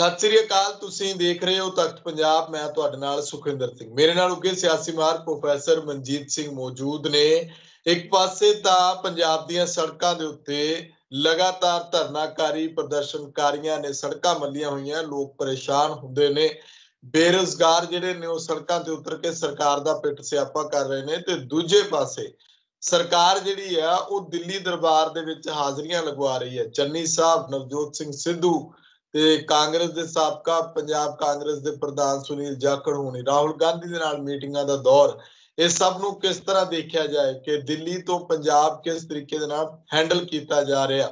ਸਤਿ ਸ੍ਰੀ ਅਕਾਲ ਤੁਸੀਂ ਦੇਖ ਰਹੇ ਹੋ ਤਖਤ ਪੰਜਾਬ ਮੈਂ ਤੁਹਾਡੇ ਨਾਲ ਸੁਖਿੰਦਰ ਸਿੰਘ ਮੇਰੇ ਨਾਲ ਉੱਗੇ ਸਿਆਸੀ ਮਾਰ ਪ੍ਰੋਫੈਸਰ ਮਨਜੀਤ ਸਿੰਘ ਮੌਜੂਦ ਨੇ ਇੱਕ ਪਾਸੇ ਤਾਂ ਪੰਜਾਬ ਦੀਆਂ ਸੜਕਾਂ ਦੇ ਉੱਤੇ ਲਗਾਤਾਰ ਧਰਨਾਕਾਰੀ ਪ੍ਰਦਰਸ਼ਨਕਾਰੀਆਂ ਨੇ ਸੜਕਾਂ ਮੱਲੀਆਂ ਹੋਈਆਂ ਲੋਕ ਪਰੇਸ਼ਾਨ ਹੁੰਦੇ ਨੇ ਬੇਰੋਜ਼ਗਾਰ ਜਿਹੜੇ ਨੇ ਉਹ ਸੜਕਾਂ ਤੇ ਉਤਰ ਕੇ ਸਰਕਾਰ ਦਾ ਪਿੱਟ ਸਿਆਪਾ ਕਰ ਰਹੇ ਨੇ ਤੇ ਦੂਜੇ ਪਾਸੇ ਸਰਕਾਰ ਜਿਹੜੀ ਆ ਉਹ ਦਿੱਲੀ ਦਰਬਾਰ ਦੇ ਵਿੱਚ ਹਾਜ਼ਰੀਆਂ ਲਗਵਾ ਰਹੀ ਹੈ ਚੰਨੀ ਸਾਹਿਬ ਨਵਜੋਤ ਸਿੰਘ ਸਿੱਧੂ ਤੇ ਕਾਂਗਰਸ ਦੇ ਸਾਬਕਾ ਪੰਜਾਬ ਕਾਂਗਰਸ ਦੇ ਪ੍ਰਧਾਨ ਸੁਨੀਲ ਜਾਖੜ ਹੋਣੀ ਰਾਹੁਲ ਗਾਂਧੀ ਦੇ ਨਾਲ ਮੀਟਿੰਗਾਂ ਦਾ ਦੌਰ ਇਹ ਸਭ ਨੂੰ ਕਿਸ ਤਰ੍ਹਾਂ ਦੇਖਿਆ ਜਾਏ ਕਿ ਦਿੱਲੀ ਤੋਂ ਪੰਜਾਬ ਕਿਸ ਤਰੀਕੇ ਦੇ ਨਾਲ ਹੈਂਡਲ ਕੀਤਾ ਜਾ ਰਿਹਾ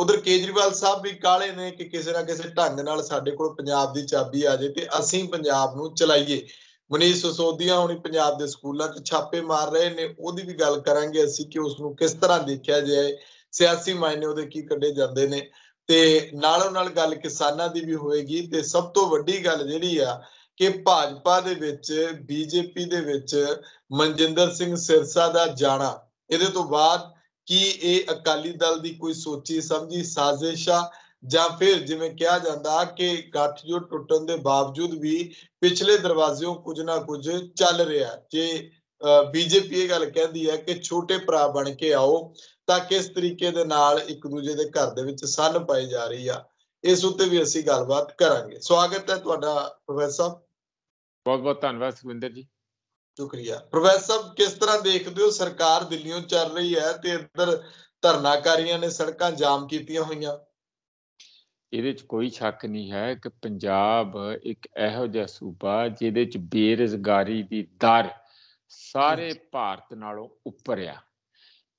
ਉਧਰ ਕੇਜਰੀਵਾਲ ਸਾਹਿਬ ਵੀ ਕਾਲੇ ਨੇ ਕਿ ਕਿਸੇ ਨਾ ਕਿਸੇ ਢੰਗ ਨਾਲ ਸਾਡੇ ਕੋਲ ਪੰਜਾਬ ਦੀ ਚਾਬੀ ਆ ਜਾਏ ਤੇ ਅਸੀਂ ਪੰਜਾਬ ਨੂੰ ਚਲਾਈਏ ਮਨੀਸ਼ ਸਸੋਦੀਆ ਹੁਣੀ ਪੰਜਾਬ ਦੇ ਸਕੂਲਾਂ 'ਚ ਛਾਪੇ ਮਾਰ ਰਹੇ ਨੇ ਉਹਦੀ ਵੀ ਗੱਲ ਕਰਾਂਗੇ ਅਸੀਂ ਕਿ ਉਸ ਨੂੰ ਕਿਸ ਤਰ੍ਹਾਂ ਦੇਖਿਆ ਜਾਏ ਸਿਆਸੀ ਮਾਇਨੇ ਉਹਦੇ ਕੀ ਕੱਢੇ ਜਾਂਦੇ ਨੇ ਤੇ ਨਾਲੋਂ ਨਾਲ ਗੱਲ ਕਿਸਾਨਾਂ ਦੀ ਵੀ ਹੋਏਗੀ ਤੇ ਸਭ ਤੋਂ ਵੱਡੀ ਗੱਲ ਜਿਹੜੀ ਆ ਕਿ ਭਾਜਪਾ ਦੇ ਵਿੱਚ ਬੀਜੇਪੀ ਦੇ ਵਿੱਚ ਮਨਜਿੰਦਰ ਸਿੰਘ ਸਿਰਸਾ ਦਾ ਜਾਣਾ ਇਹਦੇ ਤੋਂ ਬਾਅਦ ਕੀ ਇਹ ਅਕਾਲੀ ਦਲ ਦੀ ਕੋਈ ਸੋਚੀ ਸਮਝੀ ਸਾਜ਼ਿਸ਼ ਆ ਜਾਂ ਫਿਰ ਜਿਵੇਂ ਕਿਹਾ ਜਾਂਦਾ ਕਿ ਗੱਠਜੋੜ ਟੁੱਟਣ ਦੇ ਬਾਵਜੂਦ ਵੀ ਪਿਛਲੇ ਦਰਵਾਜ਼ਿਓਂ ਕੁਝ ਨਾ ਕੁਝ ਚੱਲ ਰਿਹਾ ਜੇ ਬੀਜੇਪੀ ਇਹ ਗੱਲ ਕਹਿੰਦੀ ਹੈ ਕਿ ਛੋਟੇ ਭਰਾ ਬਣ ਕੇ ਆਓ ਤਾਂ ਕਿਸ ਤਰੀਕੇ ਦੇ ਨਾਲ ਇੱਕ ਦੂਜੇ ਦੇ ਘਰ ਦੇ ਵਿੱਚ ਸੰਨ ਪਾਈ ਜਾ ਰਹੀ ਆ ਇਸ ਉੱਤੇ ਵੀ ਅਸੀਂ ਗੱਲਬਾਤ ਕਰਾਂਗੇ ਸਵਾਗਤ ਹੈ ਤੁਹਾਡਾ ਪ੍ਰੋਫੈਸਰ ਸਾਹਿਬ ਬਹੁਤ ਬਹੁਤ ਧੰਨਵਾਦ ਸੁਖਵਿੰਦਰ ਜੀ ਸ਼ੁਕਰੀਆ ਪ੍ਰੋਫੈਸਰ ਸਾਹਿਬ ਕਿਸ ਤਰ੍ਹਾਂ ਦੇਖਦੇ ਹੋ ਸਰਕਾਰ ਦਿੱਲੀੋਂ ਚੱਲ ਰਹੀ ਹੈ ਤੇ ਇੱਧਰ ਧਰਨਾਕਾਰੀਆਂ ਨੇ ਸੜਕਾਂ ਜਾਮ ਕੀਤੀਆਂ ਹੋਈਆਂ ਇਹਦੇ ਵਿੱਚ ਕੋਈ ਸ਼ੱਕ ਨਹੀਂ ਹੈ ਕਿ ਪੰਜਾਬ ਇੱਕ ਇਹੋ ਜਿਹਾ ਸੂਬਾ ਜਿਹਦੇ ਵਿੱਚ ਬੇਰੁਜ਼ਗਾਰੀ ਦੀ ਦਰ ਸਾਰੇ ਭਾਰਤ ਨਾਲੋਂ ਉੱਪਰ ਆ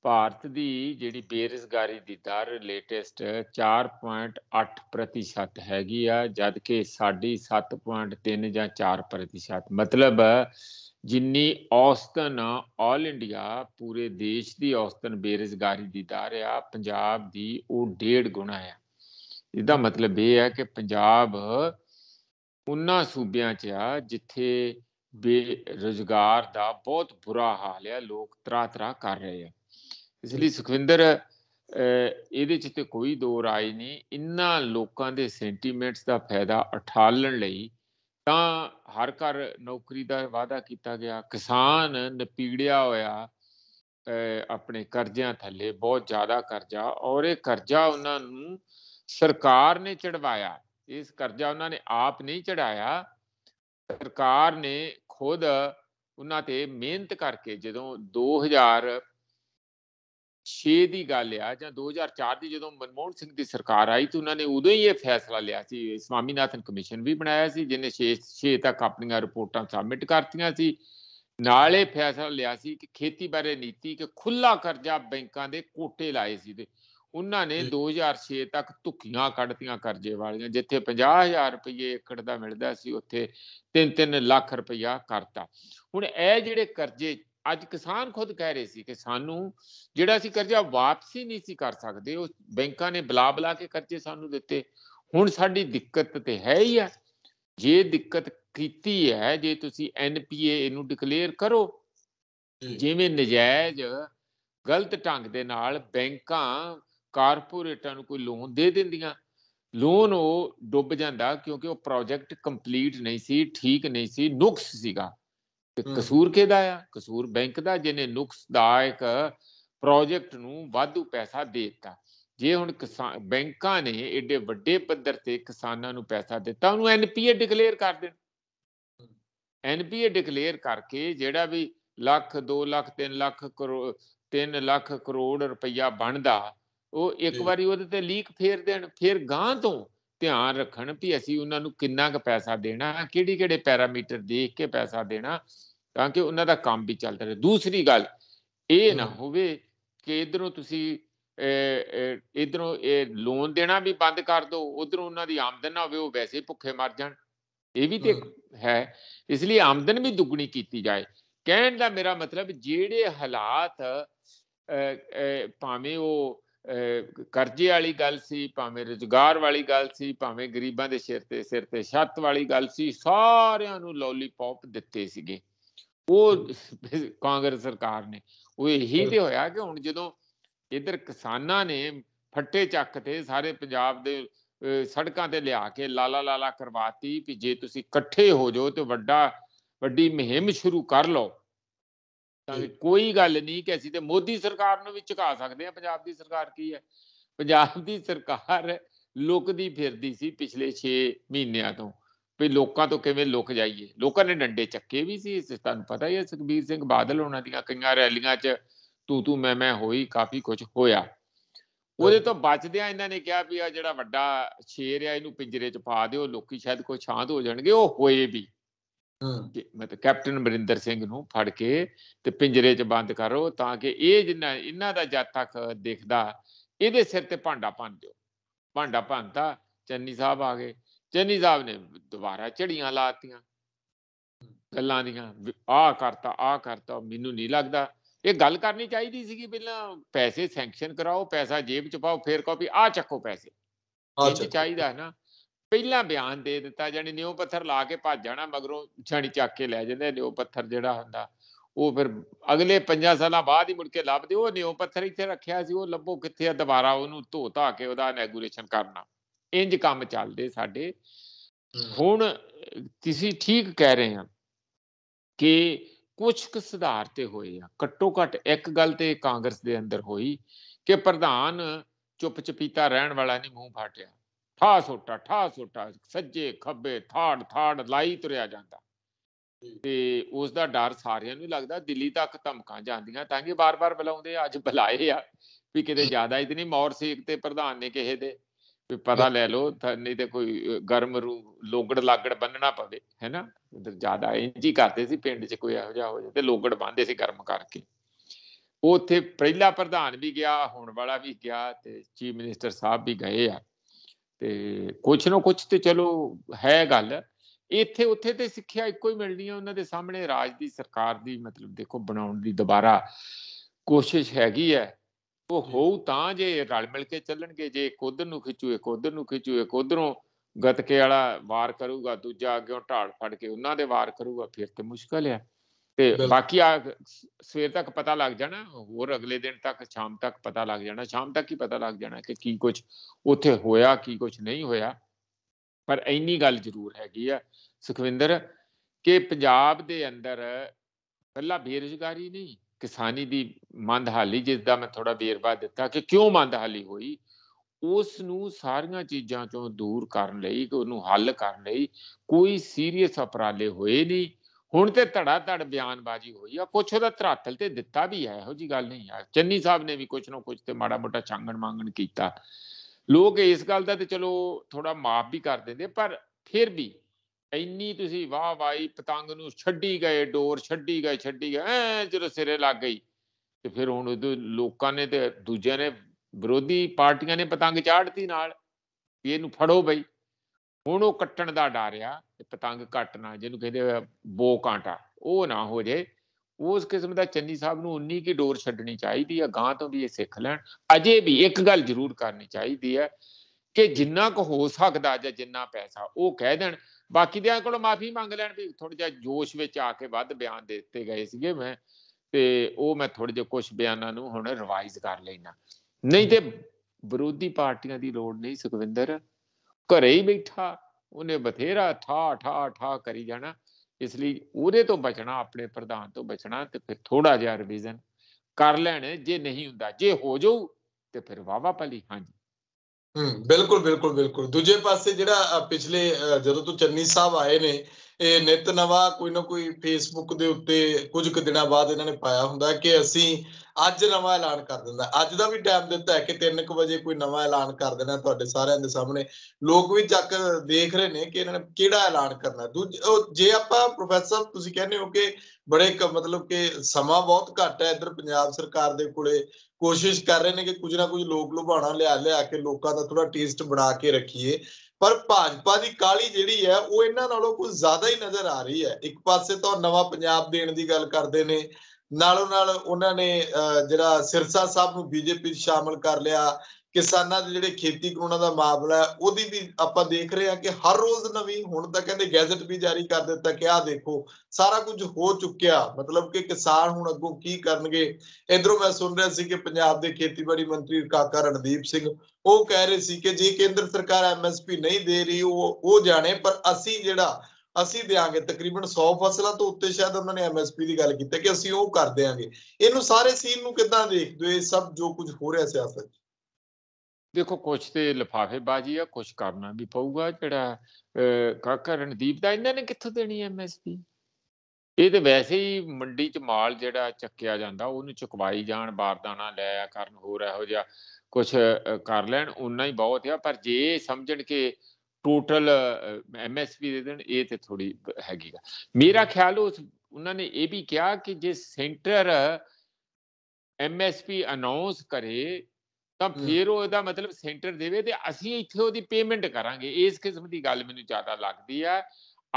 ਭਾਰਤ ਦੀ ਜਿਹੜੀ ਬੇਰੋਜ਼ਗਾਰੀ ਦੀ ਦਰ ਲੇਟੈਸਟ 4.8% ਹੈਗੀ ਆ ਜਦ ਕਿ ਸਾਡੀ 7.3 ਜਾਂ 4% ਮਤਲਬ ਜਿੰਨੀ ਔਸਤਨ ਆਲ ਇੰਡੀਆ ਪੂਰੇ ਦੇਸ਼ ਦੀ ਔਸਤਨ ਬੇਰੋਜ਼ਗਾਰੀ ਦੀ ਦਰ ਆ ਪੰਜਾਬ ਦੀ ਉਹ ਡੇਢ ਗੁਣਾ ਆ ਇਹਦਾ ਮਤਲਬ ਇਹ ਹੈ ਕਿ ਪੰਜਾਬ ਉਹਨਾਂ ਸੂਬਿਆਂ 'ਚ ਆ ਜਿੱਥੇ ਬੇਰੁਜ਼ਗਾਰ ਦਾ ਬਹੁਤ ਬੁਰਾ ਹਾਲ ਹੈ ਲੋਕ ਤਰਾ ਤਰਾ ਕਰ ਰਹੇ ਆ ਇਸ ਲਈ ਸੁਖਵਿੰਦਰ ਇਹਦੇ ਚ ਤੇ ਕੋਈ ਦੋ ਰਾਏ ਨਹੀਂ ਇੰਨਾ ਲੋਕਾਂ ਦੇ ਸੈਂਟੀਮੈਂਟਸ ਦਾ ਫਾਇਦਾ ਉਠਾਲਣ ਲਈ ਤਾਂ ਹਰ ਘਰ ਨੌਕਰੀ ਦਾ ਵਾਅਦਾ ਕੀਤਾ ਗਿਆ ਕਿਸਾਨ ਨਪੀੜਿਆ ਹੋਇਆ ਆਪਣੇ ਕਰਜ਼ਿਆਂ ਥੱਲੇ ਬਹੁਤ ਜ਼ਿਆਦਾ ਕਰਜ਼ਾ ਔਰ ਇਹ ਕਰਜ਼ਾ ਉਹਨਾਂ ਨੂੰ ਸਰਕਾਰ ਨੇ ਚੜਵਾਇਆ ਇਸ ਕਰਜ਼ਾ ਉਹਨਾਂ ਨੇ ਆਪ ਨਹੀਂ ਚੜਾਇਆ ਸਰਕਾਰ ਨੇ ਖੁਦ ਉਹਨਾਂ ਤੇ ਮਿਹਨਤ ਕਰਕੇ ਜਦੋਂ 2006 ਦੀ ਗੱਲ ਆ ਜਾਂ 2004 ਦੀ ਜਦੋਂ ਮਨਮੋਹਨ ਸਿੰਘ ਦੀ ਸਰਕਾਰ ਆਈ ਤੇ ਉਹਨਾਂ ਨੇ ਉਦੋਂ ਹੀ ਇਹ ਫੈਸਲਾ ਲਿਆ ਸੀ ਸਵਾਮੀਨਾਥਨ ਕਮਿਸ਼ਨ ਵੀ ਬਣਾਇਆ ਸੀ ਜਿਨੇ 6 6 ਤੱਕ ਆਪਣੀਆਂ ਰਿਪੋਰਟਾਂ ਸਬਮਿਟ ਕਰਤੀਆਂ ਸੀ ਨਾਲੇ ਫੈਸਲਾ ਲਿਆ ਸੀ ਕਿ ਖੇਤੀ ਬਾਰੇ ਨੀਤੀ ਕਿ ਖੁੱਲਾ ਕਰਜ਼ਾ ਬੈਂਕਾਂ ਦੇ ਕੋਟੇ ਲਾਏ ਸੀ ਤੇ ਉਹਨਾਂ ਨੇ 2006 ਤੱਕ ਧੁੱਕੀਆਂ ਕੱਢਤੀਆਂ ਕਰਜ਼ੇ ਵਾਲੀਆਂ ਜਿੱਥੇ 50000 ਰੁਪਏ ਏਕੜ ਦਾ ਮਿਲਦਾ ਸੀ ਉੱਥੇ 3-3 ਲੱਖ ਰੁਪਇਆ ਕਰਤਾ ਹੁਣ ਇਹ ਜਿਹੜੇ ਕਰਜ਼ੇ ਅੱਜ ਕਿਸਾਨ ਖੁਦ ਕਹਿ ਰਹੇ ਸੀ ਕਿ ਸਾਨੂੰ ਜਿਹੜਾ ਅਸੀਂ ਕਰਜ਼ਾ ਵਾਪਸੀ ਨਹੀਂ ਸੀ ਕਰ ਸਕਦੇ ਉਹ ਬੈਂਕਾਂ ਨੇ ਬਲਾ ਬਲਾ ਕੇ ਕਰਜ਼ੇ ਸਾਨੂੰ ਦਿੱਤੇ ਹੁਣ ਸਾਡੀ ਦਿੱਕਤ ਤੇ ਹੈ ਹੀ ਆ ਜੇ ਦਿੱਕਤ ਕੀਤੀ ਹੈ ਜੇ ਤੁਸੀਂ ਐਨਪੀਏ ਇਹਨੂੰ ਡਿਕਲੇਅਰ ਕਰੋ ਜਿਵੇਂ ਨਜਾਇਜ਼ ਗਲਤ ਢੰਗ ਦੇ ਨਾਲ ਬੈਂਕਾਂ ਕਾਰਪੋਰੇਟਾਂ ਨੂੰ ਕੋਈ ਲੋਨ ਦੇ ਦਿੰਦੀਆਂ ਲੋਨ ਉਹ ਡੁੱਬ ਜਾਂਦਾ ਕਿਉਂਕਿ ਉਹ ਪ੍ਰੋਜੈਕਟ ਕੰਪਲੀਟ ਨਹੀਂ ਸੀ ਠੀਕ ਨਹੀਂ ਸੀ ਨੁਕਸ ਸੀਗਾ ਤੇ ਕਸੂਰ ਕਿਹਦਾ ਆ ਕਸੂਰ ਬੈਂਕ ਦਾ ਜਿਹਨੇ ਨੁਕਸ ਦਾ ਇੱਕ ਪ੍ਰੋਜੈਕਟ ਨੂੰ ਵਾਧੂ ਪੈਸਾ ਦੇ ਦਿੱਤਾ ਜੇ ਹੁਣ ਬੈਂਕਾਂ ਨੇ ਏਡੇ ਵੱਡੇ ਪੱਧਰ ਤੇ ਕਿਸਾਨਾਂ ਨੂੰ ਪੈਸਾ ਦਿੱਤਾ ਉਹਨੂੰ ਐਨਪੀਏ ਡਿਕਲੇਅਰ ਕਰ ਦੇਣ ਐਨਪੀਏ ਡਿਕਲੇਅਰ ਕਰਕੇ ਜਿਹੜਾ ਵੀ ਲੱਖ 2 ਲੱਖ 3 ਲੱਖ ਕਰੋੜ 3 ਲੱਖ ਕਰੋੜ ਰੁਪਈਆ ਬਣਦਾ ਉਹ ਇੱਕ ਵਾਰੀ ਉਹਦੇ ਤੇ ਲੀਕ ਫੇਰ ਦੇਣ ਫਿਰ ਗਾਂ ਤੋਂ ਧਿਆਨ ਰੱਖਣ ਵੀ ਅਸੀਂ ਉਹਨਾਂ ਨੂੰ ਕਿੰਨਾ ਕੁ ਪੈਸਾ ਦੇਣਾ ਕਿਹੜੀ ਕਿਹੜੇ ਪੈਰਾਮੀਟਰ ਦੇਖ ਕੇ ਪੈਸਾ ਦੇਣਾ ਤਾਂ ਕਿ ਉਹਨਾਂ ਦਾ ਕੰਮ ਵੀ ਚੱਲਦਾ ਰਹੇ ਦੂਸਰੀ ਗੱਲ ਇਹ ਨਾ ਹੋਵੇ ਕਿ ਇਧਰੋਂ ਤੁਸੀਂ ਇਧਰੋਂ ਇਹ ਲੋਨ ਦੇਣਾ ਵੀ ਬੰਦ ਕਰ ਦਿਓ ਉਧਰੋਂ ਉਹਨਾਂ ਦੀ ਆਮਦਨ ਨਾ ਹੋਵੇ ਉਹ ਵੈਸੇ ਭੁੱਖੇ ਮਰ ਜਾਣ ਇਹ ਵੀ ਤੇ ਹੈ ਇਸ ਲਈ ਆਮਦਨ ਵੀ ਦੁੱਗਣੀ ਕੀਤੀ ਜਾਏ ਕਹਿਣ ਦਾ ਮੇਰਾ ਮਤਲਬ ਜਿਹੜੇ ਹਾਲਾਤ ਭਾਵੇਂ ਉਹ ਕਰਜ਼ੇ ਵਾਲੀ ਗੱਲ ਸੀ ਭਾਵੇਂ ਰੋਜ਼ਗਾਰ ਵਾਲੀ ਗੱਲ ਸੀ ਭਾਵੇਂ ਗਰੀਬਾਂ ਦੇ ਸਿਰ ਤੇ ਸਿਰ ਤੇ ਛੱਤ ਵਾਲੀ ਗੱਲ ਸੀ ਸਾਰਿਆਂ ਨੂੰ ਲੋਲੀਪੌਪ ਦਿੱਤੇ ਸੀਗੇ ਉਹ ਕਾਂਗਰਸ ਸਰਕਾਰ ਨੇ ਉਹ ਇਹੀ ਤੇ ਹੋਇਆ ਕਿ ਹੁਣ ਜਦੋਂ ਇਧਰ ਕਿਸਾਨਾਂ ਨੇ ਫੱਟੇ ਚੱਕ ਤੇ ਸਾਰੇ ਪੰਜਾਬ ਦੇ ਸੜਕਾਂ ਤੇ ਲਿਆ ਕੇ ਲਾਲਾ ਲਾਲਾ ਕਰਵਾਤੀ ਵੀ ਜੇ ਤੁਸੀਂ ਇਕੱਠੇ ਹੋ ਜਾਓ ਤੇ ਵੱਡਾ ਵੱਡੀ ਮਹਿੰਮ ਸ਼ੁਰੂ ਕਰ ਲਓ ਤਾਂ ਕੋਈ ਗੱਲ ਨਹੀਂ ਕਿ ਅਸੀਂ ਤੇ ਮੋਦੀ ਸਰਕਾਰ ਨੂੰ ਵੀ ਝੁਕਾ ਸਕਦੇ ਆ ਪੰਜਾਬ ਦੀ ਸਰਕਾਰ ਕੀ ਹੈ ਪੰਜਾਬ ਦੀ ਸਰਕਾਰ ਦੀ ਫਿਰਦੀ ਸੀ ਪਿਛਲੇ 6 ਮਹੀਨਿਆਂ ਤੋਂ ਵੀ ਲੋਕਾਂ ਤੋਂ ਕਿਵੇਂ ਲੁਕ ਜਾਈਏ ਲੋਕਾਂ ਨੇ ਡੰਡੇ ਚੱਕੇ ਵੀ ਸੀ ਤੁਹਾਨੂੰ ਪਤਾ ਹੀ ਹੈ ਸੁਖਬੀਰ ਸਿੰਘ ਬਾਦਲ ਉਹਨਾਂ ਦੀਆਂ ਕਈਆਂ ਰੈਲੀਆਂ 'ਚ ਤੂੰ ਤੂੰ ਮੈਂ ਮੈਂ ਹੋਈ ਕਾਫੀ ਕੁਝ ਹੋਇਆ ਉਹਦੇ ਤੋਂ ਬਚਦਿਆਂ ਇਹਨਾਂ ਨੇ ਕਿਹਾ ਵੀ ਆ ਜਿਹੜਾ ਵੱਡਾ ਸ਼ੇਰ ਆ ਇਹਨੂੰ ਪਿੰਜਰੇ 'ਚ ਪਾ ਦਿਓ ਲੋਕੀ ਸ਼ਾਇਦ ਕੋਈ ਸ਼ਾਂਤ ਹੋ ਜਾਣਗੇ ਉਹ ਹੋਏ ਵੀ ਮਤਲਬ ਕੈਪਟਨ ਬਰਿੰਦਰ ਸਿੰਘ ਨੂੰ ਫੜ ਕੇ ਤੇ ਪਿੰਜਰੇ 'ਚ ਬੰਦ ਕਰੋ ਤਾਂ ਕਿ ਇਹ ਜਿੰਨਾ ਇਹਨਾਂ ਦਾ ਜਦ ਤੱਕ ਦੇਖਦਾ ਇਹਦੇ ਸਿਰ ਤੇ ਭਾਂਡਾ ਭੰਨ ਦਿਓ ਭਾਂਡਾ ਭੰਨਤਾ ਚੰਨੀ ਸਾਹਿਬ ਆ ਗਏ ਚੰਨੀ ਸਾਹਿਬ ਨੇ ਦੁਬਾਰਾ ਚੜੀਆਂ ਲਾਤੀਆਂ ਗੱਲਾਂ ਦੀਆਂ ਆ ਕਰਤਾ ਆ ਕਰਤਾ ਮੈਨੂੰ ਨਹੀਂ ਲੱਗਦਾ ਇਹ ਗੱਲ ਕਰਨੀ ਚਾਹੀਦੀ ਸੀਗੀ ਪਹਿਲਾਂ ਪੈਸੇ ਸੈਂਕਸ਼ਨ ਕਰਾਓ ਪੈਸਾ ਜੇਬ ਚ ਪਾਓ ਫੇਰ ਕਹੋ ਵੀ ਆ ਚੱਕੋ ਪੈਸੇ ਇਹ ਚਾਹੀਦਾ ਹੈ ਨਾ ਪਹਿਲਾਂ ਬਿਆਨ ਦੇ ਦਿੱਤਾ ਜਾਨੀ ਨਿਉ ਪੱਥਰ ਲਾ ਕੇ ਭੱਜ ਜਾਣਾ ਮਗਰੋਂ ਛਾਣੀ ਚੱਕ ਕੇ ਲੈ ਜਾਂਦੇ ਨਿਉ ਪੱਥਰ ਜਿਹੜਾ ਹੁੰਦਾ ਉਹ ਫਿਰ ਅਗਲੇ 5 ਸਾਲਾਂ ਬਾਅਦ ਹੀ ਮੁੜ ਕੇ ਲੱਭਦੇ ਉਹ ਨਿਉ ਪੱਥਰ ਇੱਥੇ ਰੱਖਿਆ ਸੀ ਉਹ ਲੱਭੋ ਕਿੱਥੇ ਆ ਦੁਬਾਰਾ ਉਹਨੂੰ ਧੋ ਧਾ ਕੇ ਉਹਦਾ ਇਨੈਗੂਰੇਸ਼ਨ ਕਰਨਾ ਇੰਜ ਕੰਮ ਚੱਲਦੇ ਸਾਡੇ ਹੁਣ ਤੁਸੀਂ ਠੀਕ ਕਹਿ ਰਹੇ ਆ ਕਿ ਕੁਝ ਕੁ ਸੁਧਾਰ ਤੇ ਹੋਏ ਆ ਘੱਟੋ ਘੱਟ ਇੱਕ ਗੱਲ ਤੇ ਕਾਂਗਰਸ ਦੇ ਅੰਦਰ ਹੋਈ ਕਿ ਪ੍ਰਧਾਨ ਚੁੱਪ ਚਪੀਤਾ ਰਹਿਣ ਵਾਲਾ ਨਹੀਂ ਮੂੰਹ ਫਾਟਿਆ ਠਾ ਸੋਟਾ ਠਾ ਸੋਟਾ ਸੱਜੇ ਖੱਬੇ ਥਾੜ ਥਾੜ ਲਾਈ ਤੁਰਿਆ ਜਾਂਦਾ ਤੇ ਉਸ ਦਾ ਡਰ ਸਾਰਿਆਂ ਨੂੰ ਲੱਗਦਾ ਦਿੱਲੀ ਤੱਕ ਧਮਕਾਂ ਜਾਂਦੀਆਂ ਤਾਂ ਕਿ ਬਾਰ-ਬਾਰ ਬੁਲਾਉਂਦੇ ਅੱਜ ਬੁਲਾਏ ਆ ਵੀ ਕਿਤੇ ਜ਼ਿਆਦਾ ਇਤਨੀ ਮੌਰ ਸੀ ਤੇ ਪ੍ਰਧਾਨ ਨੇ ਕਿਹਾ ਦੇ ਵੀ ਪਤਾ ਲੈ ਲਓ ਨਹੀਂ ਤੇ ਕੋਈ ਗਰਮ ਰੂ ਲੋਗੜ ਲਾਗੜ ਬੰਨਣਾ ਪਵੇ ਹੈਨਾ ਜ਼ਿਆਦਾ ਇੰਜ ਹੀ ਕਰਦੇ ਸੀ ਪਿੰਡ 'ਚ ਕੋਈ ਇਹੋ ਜਿਹਾ ਹੋ ਜਾ ਤੇ ਲੋਗੜ ਬੰਨਦੇ ਸੀ ਗਰਮ ਕਰਕੇ ਉਥੇ ਪਹਿਲਾ ਪ੍ਰਧਾਨ ਵੀ ਗਿਆ ਹੁਣ ਵਾਲਾ ਵੀ ਗਿਆ ਤੇ ਚੀਫ ਮਿਨਿਸਟਰ ਸਾਹਿਬ ਵੀ ਗਏ ਆ ਤੇ ਕੁਝ ਨਾ ਕੁਝ ਤੇ ਚਲੋ ਹੈ ਗੱਲ ਇੱਥੇ ਉੱਥੇ ਤੇ ਸਿੱਖਿਆ ਇੱਕੋ ਹੀ ਮਿਲਣੀ ਹੈ ਉਹਨਾਂ ਦੇ ਸਾਹਮਣੇ ਰਾਜ ਦੀ ਸਰਕਾਰ ਦੀ ਮਤਲਬ ਦੇਖੋ ਬਣਾਉਣ ਦੀ ਦੁਬਾਰਾ ਕੋਸ਼ਿਸ਼ ਹੈਗੀ ਹੈ ਉਹ ਹੋਊ ਤਾਂ ਜੇ ਰਲ ਮਿਲ ਕੇ ਚੱਲਣਗੇ ਜੇ ਇੱਕ ਉਧਰ ਨੂੰ ਖਿੱਚੂ ਇੱਕ ਉਧਰ ਨੂੰ ਖਿੱਚੂ ਇੱਕ ਉਧਰੋਂ ਗਤਕੇ ਵਾਲਾ ਵਾਰ ਕਰੂਗਾ ਦੂਜਾ ਅੱਗੇੋਂ ਢਾਲ ਫੜ ਕੇ ਉਹਨਾਂ ਦੇ ਵਾਰ ਕਰੂਗਾ ਫਿਰ ਤੇ ਮੁਸ਼ਕਲ ਹੈ ਤੇ ਬਾਕੀ ਆ ਸਵੇਰ ਤੱਕ ਪਤਾ ਲੱਗ ਜਾਣਾ ਹੋਰ ਅਗਲੇ ਦਿਨ ਤੱਕ ਸ਼ਾਮ ਤੱਕ ਪਤਾ ਲੱਗ ਜਾਣਾ ਸ਼ਾਮ ਤੱਕ ਹੀ ਪਤਾ ਲੱਗ ਜਾਣਾ ਕਿ ਕੀ ਕੁਝ ਉੱਥੇ ਹੋਇਆ ਕੀ ਕੁਝ ਨਹੀਂ ਹੋਇਆ ਪਰ ਇੰਨੀ ਗੱਲ ਜ਼ਰੂਰ ਹੈਗੀ ਆ ਸੁਖਵਿੰਦਰ ਕਿ ਪੰਜਾਬ ਦੇ ਅੰਦਰ ਕੱਲਾ ਬੇਰੋਜ਼ਗਾਰੀ ਨਹੀਂ ਕਿਸਾਨੀ ਦੀ ਮੰਦਹਾਲੀ ਜਿਸ ਦਾ ਮੈਂ ਥੋੜਾ ਬੇਰਵਾ ਦਿੱਤਾ ਕਿ ਕਿਉਂ ਮੰਦਹਾਲੀ ਹੋਈ ਉਸ ਨੂੰ ਸਾਰੀਆਂ ਚੀਜ਼ਾਂ ਤੋਂ ਦੂਰ ਕਰਨ ਲਈ ਉਹਨੂੰ ਹੱਲ ਕਰਨ ਲਈ ਕੋਈ ਸੀਰੀਅਸ ਉਪਰਾਲੇ ਹੋਏ ਨਹੀਂ ਹੁਣ ਤੇ ਧੜਾ ਧੜ ਬਿਆਨਬਾਜ਼ੀ ਹੋਈ ਆ ਕੁਛ ਉਹਦਾ ਧਰਾਤਲ ਤੇ ਦਿੱਤਾ ਵੀ ਹੈ ਇਹੋ ਜੀ ਗੱਲ ਨਹੀਂ ਆ ਚੰਨੀ ਸਾਹਿਬ ਨੇ ਵੀ ਕੁਛ ਨਾ ਕੁਛ ਤੇ ਮਾੜਾ ਮੋਟਾ ਛਾਂਗਣ ਮੰਗਣ ਕੀਤਾ ਲੋਕ ਇਸ ਗੱਲ ਦਾ ਤੇ ਚਲੋ ਥੋੜਾ ਮਾਫ ਵੀ ਕਰ ਦਿੰਦੇ ਪਰ ਫਿਰ ਵੀ ਇੰਨੀ ਤੁਸੀਂ ਵਾਹ ਵਾਈ ਪਤੰਗ ਨੂੰ ਛੱਡੀ ਗਏ ਡੋਰ ਛੱਡੀ ਗਏ ਛੱਡੀ ਗਏ ਐ ਜਦੋਂ ਸਿਰੇ ਲੱਗ ਗਈ ਤੇ ਫਿਰ ਹੁਣ ਉਹ ਲੋਕਾਂ ਨੇ ਤੇ ਦੂਜਿਆਂ ਨੇ ਵਿਰੋਧੀ ਪਾਰਟੀਆਂ ਨੇ ਪਤੰਗ ਚਾੜਤੀ ਨਾਲ ਵੀ ਇਹਨੂੰ ਫੜੋ ਬਈ ਹੁਣ ਉਹ ਕੱਟਣ ਦਾ ਡਾਰਿਆ ਪਤੰਗ ਕੱਟਣਾ ਜਿਹਨੂੰ ਕਹਿੰਦੇ ਬੋ ਕਾਂਟਾ ਉਹ ਨਾ ਹੋ ਜੇ ਉਸ ਕਿਸਮ ਦਾ ਚੰਨੀ ਸਾਹਿਬ ਨੂੰ ਉਨੀ ਕੀ ਡੋਰ ਛੱਡਣੀ ਚਾਹੀਦੀ ਆ ਗਾਂ ਤੋਂ ਵੀ ਇਹ ਸਿੱਖ ਲੈਣ ਅਜੇ ਵੀ ਇੱਕ ਗੱਲ ਜ਼ਰੂਰ ਕਰਨੀ ਚਾਹੀਦੀ ਹੈ ਕਿ ਜਿੰਨਾ ਕੁ ਹੋ ਸਕਦਾ ਜਾਂ ਜਿੰਨਾ ਪੈਸਾ ਉਹ ਕਹਿ ਦੇਣ ਬਾਕੀ ਦਿਆਂ ਕੋਲ ਮਾਫੀ ਮੰਗ ਲੈਣ ਵੀ ਥੋੜਾ ਜਿਹਾ ਜੋਸ਼ ਵਿੱਚ ਆ ਕੇ ਵੱਧ ਬਿਆਨ ਦੇ ਦਿੱਤੇ ਗਏ ਸੀਗੇ ਮੈਂ ਤੇ ਉਹ ਮੈਂ ਥੋੜੇ ਜਿਹਾ ਕੁਝ ਬਿਆਨਾਂ ਨੂੰ ਹੁਣ ਰਿਵਾਈਜ਼ ਕਰ ਲੈਣਾ ਨਹੀਂ ਤੇ ਵਿਰੋਧੀ ਪਾਰਟੀਆਂ ਦੀ ਲੋੜ ਨਹੀਂ ਸੁਖਵਿੰਦਰ ਘਰੇ ਹੀ ਬੈਠਾ ਉਹਨੇ ਬਥੇਰਾ ਠਾ ਠਾ ਠਾ ਕਰੀ ਜਾਣਾ ਇਸ ਲਈ ਉਹਦੇ ਤੋਂ ਬਚਣਾ ਆਪਣੇ ਪ੍ਰਧਾਨ ਤੋਂ ਬਚਣਾ ਤੇ ਫਿਰ ਥੋੜਾ ਜਿਹਾ ਰਿਵੀਜ਼ਨ ਕਰ ਲੈਣੇ ਜੇ ਨਹੀਂ ਹੁੰਦਾ ਜੇ ਹੋ ਜਾਊ ਤੇ ਫਿਰ ਵਾਵਾ ਪਲੀ ਹਾਂਜੀ ਹੂੰ ਬਿਲਕੁਲ ਬਿਲਕੁਲ ਬਿਲਕੁਲ ਦੂਜੇ ਪਾਸੇ ਜਿਹੜਾ ਪਿਛਲੇ ਜਦੋਂ ਤੋਂ ਚੰਨੀ ਸਾਹਿਬ ਆਏ ਨੇ ਇਹ ਨਿਤ ਨਵਾ ਕੋਈ ਨਾ ਕੋਈ ਫੇਸਬੁੱਕ ਦੇ ਉੱਤੇ ਕੁਝ ਕੁ ਦਿਨਾਂ ਬਾਅਦ ਇਹਨਾਂ ਨੇ ਪਾਇਆ ਹੁੰਦਾ ਕਿ ਅਸੀਂ ਅੱਜ ਨਵਾਂ ਐਲਾਨ ਕਰ ਦਿੰਦਾ ਅੱਜ ਦਾ ਵੀ ਟਾਈਮ ਦਿੱਤਾ ਹੈ ਕਿ 3:00 ਵਜੇ ਕੋਈ ਨਵਾਂ ਐਲਾਨ ਕਰ ਦੇਣਾ ਤੁਹਾਡੇ ਸਾਰਿਆਂ ਦੇ ਸਾਹਮਣੇ ਲੋਕ ਵੀ ਚੱਕ ਦੇਖ ਰਹੇ ਨੇ ਕਿ ਇਹਨਾਂ ਨੇ ਕਿਹੜਾ ਐਲਾਨ ਕਰਨਾ ਜੇ ਆਪਾਂ ਪ੍ਰੋਫੈਸਰ ਤੁਸੀਂ ਕਹਿੰਦੇ ਹੋ ਕਿ ਬੜੇ ਮਤਲਬ ਕਿ ਸਮਾਂ ਬਹੁਤ ਘੱਟ ਹੈ ਇੱਧਰ ਪੰਜਾਬ ਸਰਕਾਰ ਦੇ ਕੋਲੇ ਕੋਸ਼ਿਸ਼ ਕਰ ਰਹੇ ਨੇ ਕਿ ਕੁਝ ਨਾ ਕੁਝ ਲੋਕ ਲੁਭਾਣਾ ਲਿਆ ਲਿਆ ਕੇ ਲੋਕਾਂ ਦਾ ਥੋੜਾ ਟੇਸਟ ਬਣਾ ਕੇ ਰੱਖੀਏ ਪਰ ਭਾਜਪਾ ਦੀ ਕਾਲੀ ਜਿਹੜੀ ਹੈ ਉਹ ਇਹਨਾਂ ਨਾਲੋਂ ਕੁਝ ਜ਼ਿਆਦਾ ਹੀ ਨਜ਼ਰ ਆ ਰਹੀ ਹੈ ਇੱਕ ਪਾਸੇ ਤਾਂ ਨਵਾਂ ਪੰਜਾਬ ਦੇਣ ਦੀ ਗੱਲ ਕਰਦੇ ਨੇ ਨਾਲੋਂ ਨਾਲ ਉਹਨਾਂ ਨੇ ਜਿਹੜਾ ਸਿਰਸਾ ਸਾਹਿਬ ਨੂੰ ਬੀਜੇਪੀ ਸ਼ਾਮਲ ਕਰ ਲਿਆ ਕਿਸਾਨਾਂ ਦੇ ਜਿਹੜੇ ਖੇਤੀ ਕਾਨੂੰਨਾਂ ਦਾ ਮਾਮਲਾ ਹੈ ਉਹਦੀ ਵੀ ਆਪਾਂ ਦੇਖ ਰਹੇ ਹਾਂ ਕਿ ਹਰ ਰੋਜ਼ ਨਵੀਂ ਹੁਣ ਤਾਂ ਕਹਿੰਦੇ ਗੈਜ਼ਟ ਵੀ ਜਾਰੀ ਕਰ ਦਿੱਤਾ ਕਿ ਆਹ ਦੇਖੋ ਸਾਰਾ ਕੁਝ ਹੋ ਚੁੱਕਿਆ ਮਤਲਬ ਕਿ ਕਿਸਾਨ ਹੁਣ ਅੱਗੋਂ ਕੀ ਕਰਨਗੇ ਇਧਰੋਂ ਮੈਂ ਸੁਣ ਰਿਹਾ ਸੀ ਕਿ ਪੰਜਾਬ ਦੇ ਖੇਤੀਬਾੜੀ ਮੰਤਰੀ ਕਾਕਾ ਰਣਦੀਪ ਸਿੰਘ ਉਹ ਕਹਿ ਰਹੇ ਸੀ ਕਿ ਜੇ ਕੇਂਦਰ ਸਰਕਾਰ ਐਮਐਸਪੀ ਨਹੀਂ ਦੇ ਰਹੀ ਉਹ ਉਹ ਜਾਣੇ ਪਰ ਅਸੀਂ ਜਿਹੜਾ ਅਸੀਂ ਦੇਾਂਗੇ ਤਕਰੀਬਨ 100 ਫਸਲਾਂ ਤੋਂ ਉੱਤੇ ਸ਼ਾਇਦ ਉਹਨਾਂ ਨੇ ਐਮਐਸਪੀ ਦੀ ਗੱਲ ਕੀਤੀ ਕਿ ਅਸੀਂ ਉਹ ਕਰ ਦੇਾਂਗੇ ਇਹਨੂੰ ਸਾਰੇ ਸੀਨ ਨੂੰ ਕਿਦਾਂ ਦੇਖਦੇ ਹੋ ਇਹ ਸਭ ਜੋ ਕੁਝ ਹੋ ਰਿਹਾ ਸਿਆਸਤ ਦੇਖੋ ਕੁਛ ਤੇ ਲਫਾਫੇਬਾਜ਼ੀ ਆ ਕੁਛ ਕਰਨਾ ਵੀ ਪਊਗਾ ਜਿਹੜਾ ਕਾਕਾ ਰਣਦੀਪ ਦਾ ਇਹਨਾਂ ਨੇ ਕਿੱਥੋਂ ਦੇਣੀ ਐਮਐਸਪੀ ਇਹ ਤੇ ਵੈਸੇ ਹੀ ਮੰਡੀ 'ਚ ਮਾਲ ਜਿਹੜਾ ਚੱਕਿਆ ਜਾਂਦਾ ਉਹਨੂੰ ਚੁਕਵਾਈ ਜਾਣ ਬਾਰਦਾਨਾ ਲੈ ਆ ਕਰਨ ਹੋਰ ਇਹੋ ਜਿਹਾ ਕੁਛ ਕਰ ਲੈਣ ਉਨਾ ਹੀ ਬਹੁਤ ਆ ਪਰ ਜੇ ਸਮਝਣ ਕੇ ਟੋਟਲ ਐਮਐਸਪੀ ਦੇ ਦੇਣ ਇਹ ਤੇ ਥੋੜੀ ਹੈਗੀ ਮੇਰਾ ਖਿਆਲ ਉਸ ਉਹਨਾਂ ਨੇ ਇਹ ਵੀ ਕਿਹਾ ਕਿ ਜੇ ਸੈਂਟਰ ਐਮਐਸਪੀ ਅਨਾਉਂਸ ਕਰੇ ਤਾਂ ਫਿਰ ਉਹ ਇਹਦਾ ਮਤਲਬ ਸੈਂਟਰ ਦੇਵੇ ਤੇ ਅਸੀਂ ਇੱਥੇ ਉਹਦੀ ਪੇਮੈਂਟ ਕਰਾਂਗੇ ਇਸ ਕਿਸਮ ਦੀ ਗੱਲ ਮੈਨੂੰ ਜ਼ਿਆਦਾ ਲੱਗਦੀ ਆ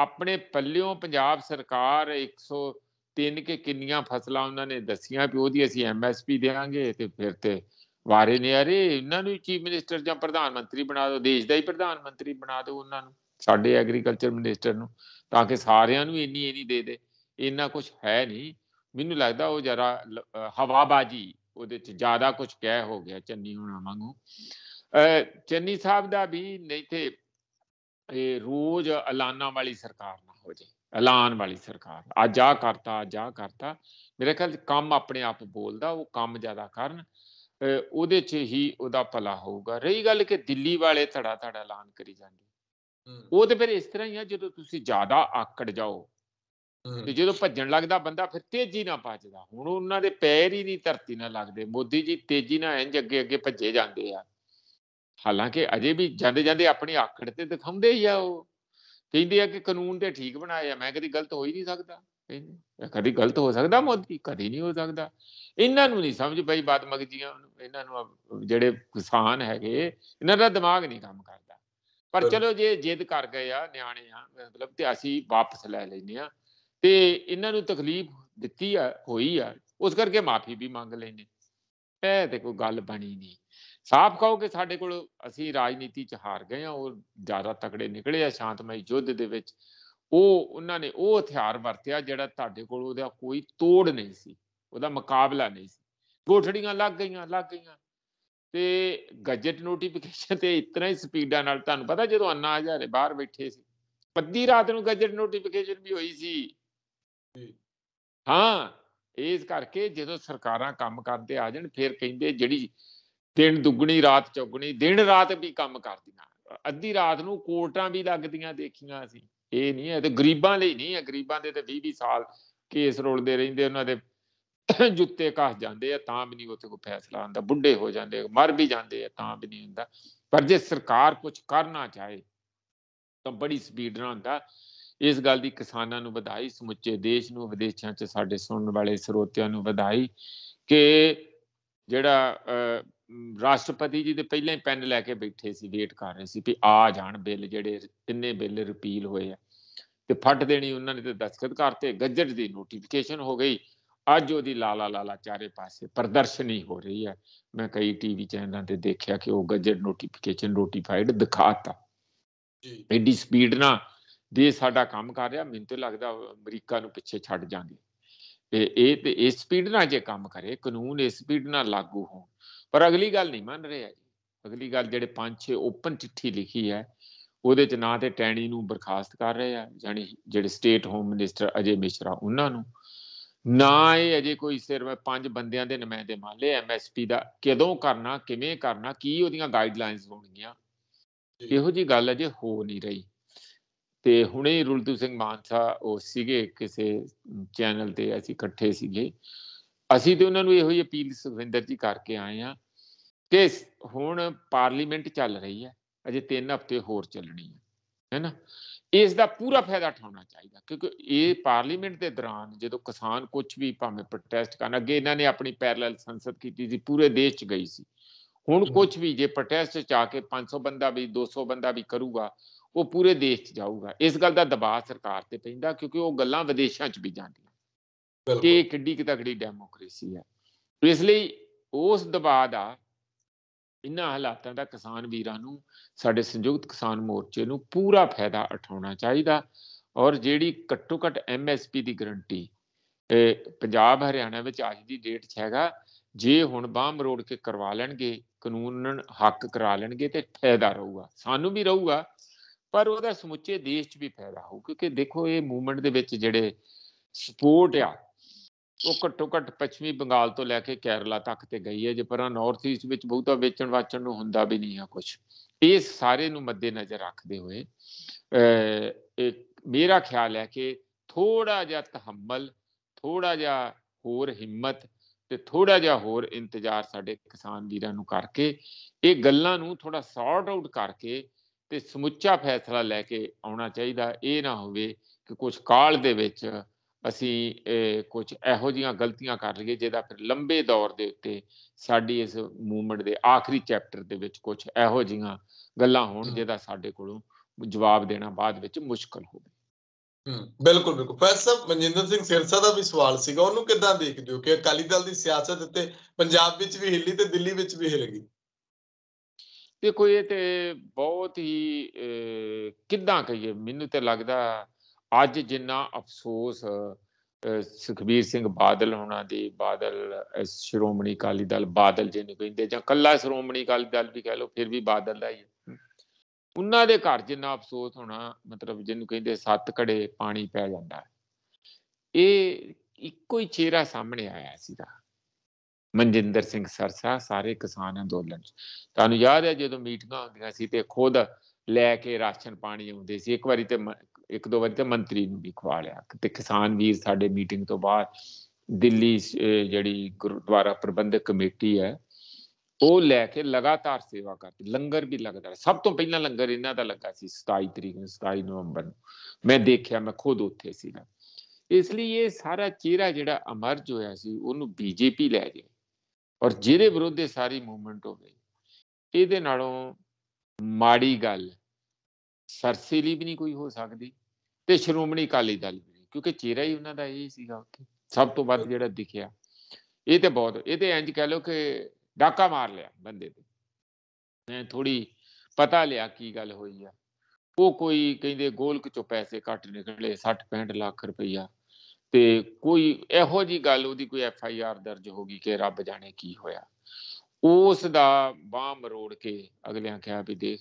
ਆਪਣੇ ਪੱਲਿਓਂ ਪੰਜਾਬ ਸਰਕਾਰ 103 ਕੇ ਕਿੰਨੀਆਂ ਫਸਲਾਂ ਉਹਨਾਂ ਨੇ ਦੱਸੀਆਂ ਵੀ ਉਹਦੀ ਅਸੀਂ ਐਮਐਸਪੀ ਦੇਵਾਂਗੇ ਤੇ ਫਿਰ ਤੇ ਵਾਰੇ ਨੇ ਅਰੇ ਇਹਨਾਂ ਨੂੰ ਚੀਫ ਮਿਨਿਸਟਰ ਜਾਂ ਪ੍ਰਧਾਨ ਮੰਤਰੀ ਬਣਾ ਦਿਓ ਦੇਸ਼ ਦਾ ਹੀ ਪ੍ਰਧਾਨ ਮੰਤਰੀ ਬਣਾ ਦਿਓ ਉਹਨਾਂ ਨੂੰ ਸਾਡੇ ਐਗਰੀਕਲਚਰ ਮਿਨਿਸਟਰ ਨੂੰ ਤਾਂ ਕਿ ਸਾਰਿਆਂ ਨੂੰ ਇੰਨੀ ਇਹਦੀ ਦੇ ਦੇ ਇੰਨਾ ਕੁਝ ਹੈ ਨਹੀਂ ਮੈਨੂੰ ਲੱਗਦਾ ਉਹ ਜਰਾ ਹਵਾਬਾਜੀ ਉਹਦੇ ਚ ਜ਼ਿਆਦਾ ਕੁਝ ਕਹਿ ਹੋ ਗਿਆ ਚੰਨੀ ਹੁਣਾ ਵਾਂਗੂ ਚੰਨੀ ਸਾਹਿਬ ਦਾ ਵੀ ਨਹੀਂ ਤੇ ਇਹ ਰੋਜ਼ ਐਲਾਨਾਂ ਵਾਲੀ ਸਰਕਾਰ ਨਾ ਹੋ ਜੇ ਐਲਾਨ ਵਾਲੀ ਸਰਕਾਰ ਅੱਜ ਆ ਕਰਤਾ ਅੱਜ ਆ ਕਰਤਾ ਮੇਰੇ ਖਿਆਲ ਕੰਮ ਆਪਣੇ ਆਪ ਬੋਲਦਾ ਉਹ ਕੰਮ ਜ਼ਿਆਦਾ ਕਰਨ ਉਹਦੇ 'ਚ ਹੀ ਉਹਦਾ ਭਲਾ ਹੋਊਗਾ ਰਹੀ ਗੱਲ ਕਿ ਦਿੱਲੀ ਵਾਲੇ ਧੜਾ ਧੜਾ ਐਲਾਨ ਕਰੀ ਜਾਂਦੇ ਉਹ ਤੇ ਫਿਰ ਇਸ ਤਰ੍ਹਾਂ ਹੀ ਆ ਜਦੋਂ ਤੁਸੀਂ ਜ਼ਿਆਦਾ ਆਕੜ ਜਾਓ ਤੇ ਜਦੋਂ ਭੱਜਣ ਲੱਗਦਾ ਬੰਦਾ ਫਿਰ ਤੇਜ਼ੀ ਨਾਲ ਭੱਜਦਾ ਹੁਣ ਉਹਨਾਂ ਦੇ ਪੈਰ ਹੀ ਨਹੀਂ ਧਰਤੀ ਨਾਲ ਲੱਗਦੇ ਮੋਦੀ ਜੀ ਤੇਜ਼ੀ ਨਾਲ ਇੰਜ ਅੱਗੇ ਅੱਗੇ ਭੱਜੇ ਜਾਂਦੇ ਆ ਹਾਲਾਂਕਿ ਅਜੇ ਵੀ ਜਾਂਦੇ ਜਾਂਦੇ ਆਪਣੀ ਆਕੜ ਤੇ ਦਿਖਾਉਂਦੇ ਹੀ ਆ ਉਹ ਕਹਿੰਦੇ ਆ ਕਿ ਕਾਨੂੰਨ ਤੇ ਠੀਕ ਬਣਾਏ ਆ ਮੈਂ ਕਦੀ ਗਲਤ ਹੋ ਹੀ ਨਹੀਂ ਸਕਦਾ ਕਦੀ ਗਲਤ ਹੋ ਸਕਦਾ ਮੋਦੀ ਕਦੀ ਨਹੀਂ ਹੋ ਸਕਦਾ ਇਹਨਾਂ ਨੂੰ ਨਹੀਂ ਸਮਝ ਪਈ ਬਾਤ ਮਗਜੀਆਂ ਇਹਨਾਂ ਨੂੰ ਜਿਹੜੇ ਕਿਸਾਨ ਹੈਗੇ ਇਹਨਾਂ ਦਾ ਦਿਮਾਗ ਨਹੀਂ ਕੰਮ ਕਰਦਾ ਪਰ ਚਲੋ ਜੇ ਜਿੱਦ ਕਰ ਗਏ ਆ ਨਿਆਣੇ ਆ ਮਤਲਬ ਤੇ ਅਸੀਂ ਵਾਪਸ ਲੈ ਲੈਨੇ ਆ ਤੇ ਇਹਨਾਂ ਨੂੰ ਤਕਲੀਫ ਦਿੱਤੀ ਆ ਹੋਈ ਆ ਉਸ ਕਰਕੇ ਮਾਫੀ ਵੀ ਮੰਗ ਲੈਨੇ ਐ ਤੇ ਕੋਈ ਗੱਲ ਬਣੀ ਨਹੀਂ ਸਾਫ਼ ਕਹੋ ਕਿ ਸਾਡੇ ਕੋਲ ਅਸੀਂ ਰਾਜਨੀਤੀ 'ਚ ਹਾਰ ਗਏ ਆ ਉਹ ਜ਼ਿਆਦਾ ਤਕੜੇ ਨਿਕਲੇ ਆ ਸ਼ਾਂਤਮਈ ਯੁੱਧ ਦੇ ਵਿੱਚ ਉਹ ਉਹਨਾਂ ਨੇ ਉਹ ਹਥਿਆਰ ਵਰਤਿਆ ਜਿਹੜਾ ਤੁਹਾਡੇ ਕੋਲ ਉਹਦਾ ਕੋਈ ਤੋੜ ਨਹੀਂ ਸੀ ਉਹਦਾ ਮੁਕਾਬਲਾ ਨਹੀਂ ਸੀ ਗੋਠੜੀਆਂ ਲੱਗ ਗਈਆਂ ਲੱਗ ਗਈਆਂ ਤੇ ਗੱਜਟ ਨੋਟੀਫਿਕੇਸ਼ਨ ਤੇ ਇਤਨਾ ਹੀ ਸਪੀਡਾਂ ਨਾਲ ਤੁਹਾਨੂੰ ਪਤਾ ਜਦੋਂ ਅੰਨਾ ਹਜ਼ਾਰੇ ਬਾਹਰ ਬੈਠੇ ਸੀ ਪੱਦੀ ਰਾਤ ਨੂੰ ਗੱਜਟ ਨੋਟੀਫਿਕੇਸ਼ਨ ਵੀ ਹੋਈ ਸੀ ਹਾਂ ਇਸ ਕਰਕੇ ਜਦੋਂ ਸਰਕਾਰਾਂ ਕੰਮ ਕਰਦੇ ਆ ਜਾਣ ਫਿਰ ਕਹਿੰਦੇ ਜਿਹੜੀ ਦਿਨ ਦੁੱਗਣੀ ਰਾਤ ਚੌਗਣੀ ਦਿਨ ਰਾਤ ਵੀ ਕੰਮ ਕਰਦੀਆਂ ਅੱਧੀ ਰਾਤ ਨੂੰ ਕੋਰਟਾਂ ਵੀ ਲੱਗਦੀਆਂ ਦੇਖੀਆਂ ਅਸੀਂ ਇਹ ਨਹੀਂ ਹੈ ਤੇ ਗਰੀਬਾਂ ਲਈ ਨਹੀਂ ਹੈ ਗਰੀਬਾਂ ਦੇ ਤੇ 20 20 ਸਾਲ ਕੇਸ ਰੋਲਦੇ ਰਹਿੰਦੇ ਉਹਨਾਂ ਦੇ ਜੁੱਤੇ ਘਸ ਜਾਂਦੇ ਆ ਤਾਂ ਵੀ ਨਹੀਂ ਉੱਥੇ ਕੋਈ ਫੈਸਲਾ ਆਂਦਾ ਬੁੱਢੇ ਹੋ ਜਾਂਦੇ ਮਰ ਵੀ ਜਾਂਦੇ ਆ ਤਾਂ ਵੀ ਨਹੀਂ ਹੁੰਦਾ ਪਰ ਜੇ ਸਰਕਾਰ ਕੁਝ ਕਰਨਾ ਚਾਹੇ ਤਾਂ ਬੜੀ ਸਪੀਡ ਨਾਲ ਹੁੰਦਾ ਇਸ ਗੱਲ ਦੀ ਕਿਸਾਨਾਂ ਨੂੰ ਵਧਾਈ ਸਮੁੱਚੇ ਦੇਸ਼ ਨੂੰ ਵਿਦੇਸ਼ਾਂ 'ਚ ਸਾਡੇ ਸੁਣਨ ਵਾਲੇ ਸਰੋਤਿਆਂ ਨੂੰ ਵਧਾਈ ਕਿ ਜਿਹੜਾ ਰਾਸ਼ਟਰਪਤੀ ਜੀ ਦੇ ਪਹਿਲਾਂ ਹੀ ਪੈਨ ਲੈ ਕੇ ਬੈਠੇ ਸੀ ਵੇਟ ਕਰ ਰਹੇ ਸੀ ਕਿ ਆ ਜਾਣ ਬਿੱਲ ਜਿਹੜੇ ਤਿੰਨੇ ਬਿੱਲ ਰਿਪੀਲ ਹੋਏ ਆ ਤੇ ਫੱਟ ਦੇਣੀ ਉਹਨਾਂ ਨੇ ਤੇ ਦਸਤਖਤ ਕਰਤੇ ਗੱਜਟ ਦੀ ਨੋਟੀਫਿਕੇਸ਼ਨ ਹੋ ਗਈ ਅੱਜ ਉਹਦੀ ਲਾਲਾ ਲਾਲਾ ਚਾਰੇ ਪਾਸੇ ਪ੍ਰਦਰਸ਼ਨੀ ਹੋ ਰਹੀ ਹੈ ਮੈਂ ਕਈ ਟੀਵੀ ਚੈਨਲਾਂ ਤੇ ਦੇਖਿਆ ਕਿ ਉਹ ਗੱਜਟ ਨੋਟੀਫਿਕੇਸ਼ਨ ਨੋਟੀਫਾਈਡ ਦਿਖਾਤਾ ਜੀ ਐਡੀ ਸਪੀਡ ਨਾਲ ਦੇ ਸਾਡਾ ਕੰਮ ਕਰ ਰਿਹਾ ਮੈਨੂੰ ਤੇ ਲੱਗਦਾ ਅਮਰੀਕਾ ਨੂੰ ਪਿੱਛੇ ਛੱਡ ਤੇ ਇਹ ਤੇ ਇਸ ਸਪੀਡ ਨਾਲ ਜੇ ਕੰਮ ਕਰੇ ਕਾਨੂੰਨ ਇਸ ਸਪੀਡ ਨਾਲ ਲਾਗੂ ਹੋਣ ਪਰ ਅਗਲੀ ਗੱਲ ਨਹੀਂ ਮੰਨ ਰਿਹਾ ਜੀ ਅਗਲੀ ਗੱਲ ਜਿਹੜੇ 5-6 ਓਪਨ ਚਿੱਠੀ ਲਿਖੀ ਹੈ ਉਹਦੇ ਚ ਨਾਂ ਤੇ ਟੈਣੀ ਨੂੰ ਬਰਖਾਸਤ ਕਰ ਰਹੇ ਆ ਜਾਨੀ ਜਿਹੜੇ state home minister Ajay Mishra ਉਹਨਾਂ ਨੂੰ ਨਾ ਇਹ ਅਜੇ ਕੋਈ ਸਿਰ ਮੈਂ ਪੰਜ ਬੰਦਿਆਂ ਦੇ ਨਮਾਇंदे ਮੰਨ ਲਏ ਐਮਐਸਪੀ ਦਾ ਕਦੋਂ ਕਰਨਾ ਕਿਵੇਂ ਕਰਨਾ ਕੀ ਉਹਦੀਆਂ ਗਾਈਡਲਾਈਨਸ ਹੋਣਗੀਆਂ ਇਹੋ ਜੀ ਗੱਲ ਅਜੇ ਹੋ ਨਹੀਂ ਰਹੀ ਤੇ ਹੁਣੇ ਰੁਲਦੂ ਸਿੰਘ ਮਾਨਸਾ ਉਹ ਸੀਗੇ ਕਿਸੇ ਚੈਨਲ ਤੇ ਅਸੀਂ ਇਕੱਠੇ ਸੀਗੇ ਅਸੀਂ ਤੇ ਉਹਨਾਂ ਨੂੰ ਇਹੋ ਹੀ ਅਪੀਲ ਸੁਖਵਿੰਦਰ ਜੀ ਕਰਕੇ ਆਏ ਆ ਤੇ ਹੁਣ ਪਾਰਲੀਮੈਂਟ ਚੱਲ ਰਹੀ ਹੈ ਅਜੇ 3 ਹਫ਼ਤੇ ਹੋਰ ਚੱਲਣੀ ਹੈ ਹੈਨਾ ਇਸ ਦਾ ਪੂਰਾ ਫਾਇਦਾ ਉਠਾਉਣਾ ਚਾਹੀਦਾ ਕਿਉਂਕਿ ਇਹ ਪਾਰਲੀਮੈਂਟ ਦੇ ਦੌਰਾਨ ਜਦੋਂ ਕਿਸਾਨ ਕੁਝ ਵੀ ਭਾਵੇਂ ਪ੍ਰੋਟੈਸਟ ਕਰਨ ਅੱਗੇ ਇਹਨਾਂ ਨੇ ਆਪਣੀ ਪੈਰਲਲ ਸੰਸਦ ਕੀਤੀ ਸੀ ਪੂਰੇ ਦੇਸ਼ 'ਚ ਗਈ ਸੀ ਹੁਣ ਕੁਝ ਵੀ ਜੇ ਪ੍ਰੋਟੈਸਟ 'ਚ ਆ ਕੇ 500 ਬੰਦਾ ਵੀ 200 ਬੰਦਾ ਵੀ ਕਰੂਗਾ ਉਹ ਪੂਰੇ ਦੇਸ਼ 'ਚ ਜਾਊਗਾ ਇਸ ਗੱਲ ਦਾ ਦਬਾਅ ਸਰਕਾਰ ਤੇ ਪੈਂਦਾ ਕਿਉਂਕਿ ਉਹ ਗੱਲਾਂ ਵਿਦੇਸ਼ਾਂ 'ਚ ਵੀ ਜਾਂਦੀਆਂ ਕਿ ਕਿੱਡੀ ਕਿ ਤਕੜੀ ਡੈਮੋਕ੍ਰੇਸੀ ਹੈ ਇਸ ਲਈ ਉਸ ਦਬਾਅ ਦਾ ਇਨ੍ਹਾਂ ਹਾਲਾਤਾਂ ਦਾ ਕਿਸਾਨ ਵੀਰਾਂ ਨੂੰ ਸਾਡੇ ਸੰਯੁਕਤ ਕਿਸਾਨ ਮੋਰਚੇ ਨੂੰ ਪੂਰਾ ਫਾਇਦਾ ਉਠਾਉਣਾ ਚਾਹੀਦਾ ਔਰ ਜਿਹੜੀ ਘੱਟੋ ਘੱਟ ਐਮਐਸਪੀ ਦੀ ਗਰੰਟੀ ਪੰਜਾਬ ਹਰਿਆਣਾ ਵਿੱਚ ਅੱਜ ਦੀ ਡੇਟ 'ਚ ਹੈਗਾ ਜੇ ਹੁਣ ਬਾਹਮ ਰੋੜ ਕੇ ਕਰਵਾ ਲੈਣਗੇ ਕਾਨੂੰਨ ਹੱਕ ਕਰਾ ਲੈਣਗੇ ਤੇ ਫਾਇਦਾ ਰਹੂਗਾ ਸਾਨੂੰ ਵੀ ਰਹੂਗਾ ਪਰ ਉਹਦਾ ਸਮੁੱਚੇ ਦੇਸ਼ 'ਚ ਵੀ ਫਾਇਦਾ ਹੋਊ ਕਿਉਂਕਿ ਦੇਖੋ ਇਹ ਮੂਵਮੈਂਟ ਦੇ ਵਿੱਚ ਜਿਹੜੇ ਸਪੋਰਟ ਆ ਉਹ ਘੱਟੋ ਘੱਟ ਪੱਛਮੀ ਬੰਗਾਲ ਤੋਂ ਲੈ ਕੇ ਕੇਰਲਾ ਤੱਕ ਤੇ ਗਈ ਹੈ ਜੇ ਪਰ ਨਾਰਥ ਈਸਟ ਵਿੱਚ ਬਹੁਤਾ ਵੇਚਣ ਵਾਚਣ ਨੂੰ ਹੁੰਦਾ ਵੀ ਨਹੀਂ ਆ ਕੁਝ ਇਹ ਸਾਰੇ ਨੂੰ ਮੱਦੇ ਨਜ਼ਰ ਰੱਖਦੇ ਹੋਏ ਇੱਕ ਮੇਰਾ ਖਿਆਲ ਹੈ ਕਿ ਥੋੜਾ ਜਿਹਾ ਤਹਮਲ ਥੋੜਾ ਜਿਹਾ ਹੋਰ ਹਿੰਮਤ ਤੇ ਥੋੜਾ ਜਿਹਾ ਹੋਰ ਇੰਤਜ਼ਾਰ ਸਾਡੇ ਕਿਸਾਨ ਵੀਰਾਂ ਨੂੰ ਕਰਕੇ ਇਹ ਗੱਲਾਂ ਨੂੰ ਥੋੜਾ ਸੌਰਟ ਆਊਟ ਕਰਕੇ ਤੇ ਸਮੁੱਚਾ ਫੈਸਲਾ ਲੈ ਕੇ ਆਉਣਾ ਚਾਹੀਦਾ ਇਹ ਨਾ ਹੋਵੇ ਕਿ ਕੁਝ ਕਾਲ ਦੇ ਵਿੱਚ ਅਸੀਂ ਕੁਝ ਇਹੋ ਜੀਆਂ ਗਲਤੀਆਂ ਕਰ ਲਈਏ ਜਿਹਦਾ ਫਿਰ ਲੰਬੇ ਦੌਰ ਦੇ ਉੱਤੇ ਸਾਡੀ ਇਸ ਮੂਵਮੈਂਟ ਦੇ ਆਖਰੀ ਚੈਪਟਰ ਦੇ ਵਿੱਚ ਕੁਝ ਇਹੋ ਜੀਆਂ ਗੱਲਾਂ ਹੋਣ ਜਿਹਦਾ ਸਾਡੇ ਕੋਲੋਂ ਜਵਾਬ ਦੇਣਾ ਬਾਅਦ ਵਿੱਚ ਮੁਸ਼ਕਲ ਹੋਵੇ ਹੂੰ ਬਿਲਕੁਲ ਬਿਲਕੁਲ ਪ੍ਰੋਫੈਸਰ ਮਨਜਿੰਦਰ ਸਿੰਘ ਸਿਰਸਾ ਦਾ ਵੀ ਸਵਾਲ ਸੀਗਾ ਉਹਨੂੰ ਕਿੱਦਾਂ ਦੇਖਦੇ ਹੋ ਕਿ ਅਕਾਲੀ ਦਲ ਦੀ ਸਿਆਸਤ ਉੱਤੇ ਪੰਜਾਬ ਵਿੱਚ ਵੀ ਹਿੱਲੀ ਤੇ ਦਿੱਲੀ ਵਿੱਚ ਵੀ ਹਿੱਲ ਗਈ ਦੇਖੋ ਇਹ ਤੇ ਬਹੁਤ ਹੀ ਕਿੱਦਾਂ ਕਹੀਏ ਮੈਨੂੰ ਤੇ ਲੱਗਦਾ ਅੱਜ ਜਿੰਨਾ ਅਫਸੋਸ ਸੁਖਬੀਰ ਸਿੰਘ ਬਾਦਲ ਹੋਣਾ ਦੀ ਬਾਦਲ ਸ਼੍ਰੋਮਣੀ ਕਾਲੀ ਦਲ ਬਾਦਲ ਜਿਹਨੂੰ ਕਹਿੰਦੇ ਜਾਂ ਕੱਲਾ ਸ਼੍ਰੋਮਣੀ ਕਾਲੀ ਦਲ ਵੀ ਕਹਿ ਲਓ ਫਿਰ ਵੀ ਬਾਦਲ ਦਾ ਹੀ ਉਹਨਾਂ ਦੇ ਘਰ ਜਿੰਨਾ ਅਫਸੋਸ ਹੋਣਾ ਮਤਲਬ ਜਿਹਨੂੰ ਕਹਿੰਦੇ ਸੱਤ ਘੜੇ ਪਾਣੀ ਪੈ ਜਾਂਦਾ ਇਹ ਇੱਕੋ ਹੀ ਚਿਹਰਾ ਸਾਹਮਣੇ ਆਇਆ ਸੀਗਾ ਮਨਜਿੰਦਰ ਸਿੰਘ ਸਰਸਾ ਸਾਰੇ ਕਿਸਾਨ ਅੰਦੋਲਨ ਚ ਤੁਹਾਨੂੰ ਯਾਦ ਹੈ ਜਦੋਂ ਮੀਟਿੰਗਾਂ ਹੁੰਦੀਆਂ ਸੀ ਤੇ ਖੁਦ ਲੈ ਕੇ ਰਾਸ਼ਨ ਪਾਣੀ ਆਉਂਦੇ ਸੀ ਇੱਕ ਵਾਰੀ ਤੇ ਇੱਕ ਦੋ ਵਾਰੀ ਤੇ ਮੰਤਰੀ ਨੂੰ ਵੀ ਖਵਾ ਲਿਆ ਤੇ ਕਿਸਾਨ ਵੀਰ ਸਾਡੇ ਮੀਟਿੰਗ ਤੋਂ ਬਾਅਦ ਦਿੱਲੀ ਜਿਹੜੀ ਗੁਰਦੁਆਰਾ ਪ੍ਰਬੰਧਕ ਕਮੇਟੀ ਹੈ ਉਹ ਲੈ ਕੇ ਲਗਾਤਾਰ ਸੇਵਾ ਕਰਦੇ ਲੰਗਰ ਵੀ ਲੱਗਦਾ ਸਭ ਤੋਂ ਪਹਿਲਾਂ ਲੰਗਰ ਇਹਨਾਂ ਦਾ ਲੱਗਾ ਸੀ 27 ਤਰੀਕ ਨੂੰ 27 ਨਵੰਬਰ ਨੂੰ ਮੈਂ ਦੇਖਿਆ ਮੈਂ ਖੁਦ ਉੱਥੇ ਸੀ ਇਸ ਲਈ ਇਹ ਸਾਰਾ ਚਿਹਰਾ ਜਿਹੜਾ ਅਮਰਜ ਹੋਇਆ ਸੀ ਉਹਨੂੰ ਬੀਜੇਪੀ ਲੈ ਗਈ ਔਰ ਜਿਹਦੇ ਵਿਰੁੱਧ ਇਹ ਸਾਰੀ ਮੂਵਮੈਂਟ ਹੋ ਗਈ ਇਹਦੇ ਨਾਲੋਂ ਮਾੜੀ ਗੱਲ ਸਰਸੇ ਲਈ ਵੀ ਨਹੀਂ ਕੋਈ ਹੋ ਸਕਦੀ ਤੇ ਸ਼੍ਰੋਮਣੀ ਅਕਾਲੀ ਦਲ ਵੀ ਕਿਉਂਕਿ ਚਿਹਰਾ ਹੀ ਉਹਨਾਂ ਦਾ ਇਹ ਸੀਗਾ ਉੱਥੇ ਸਭ ਤੋਂ ਵੱਧ ਜਿਹੜਾ ਦਿਖਿਆ ਇਹ ਤੇ ਬਹੁਤ ਇਹ ਤੇ ਇੰਜ ਕਹਿ ਲਓ ਕਿ ਡਾਕਾ ਮਾਰ ਲਿਆ ਬੰਦੇ ਤੇ ਮੈਂ ਥੋੜੀ ਪਤਾ ਲਿਆ ਕੀ ਗੱਲ ਹੋਈ ਆ ਉਹ ਕੋਈ ਕਹਿੰਦੇ ਗੋਲਕ ਚੋਂ ਪੈਸੇ ਕੱਟ ਨਿਕਲੇ 60 65 ਲੱਖ ਰੁਪਈਆ ਤੇ ਕੋਈ ਇਹੋ ਜੀ ਗੱਲ ਉਹਦੀ ਕੋਈ ਐਫ ਆਈ ਆਰ ਦਰਜ ਹੋ ਗਈ ਕਿ ਰੱਬ ਜਾਣੇ ਕੀ ਹੋਇਆ ਉਸ ਦਾ ਬਾਹ ਮਰੋੜ ਕੇ ਅਗਲਿਆਂ ਕਿਹਾ ਵੀ ਦੇਖ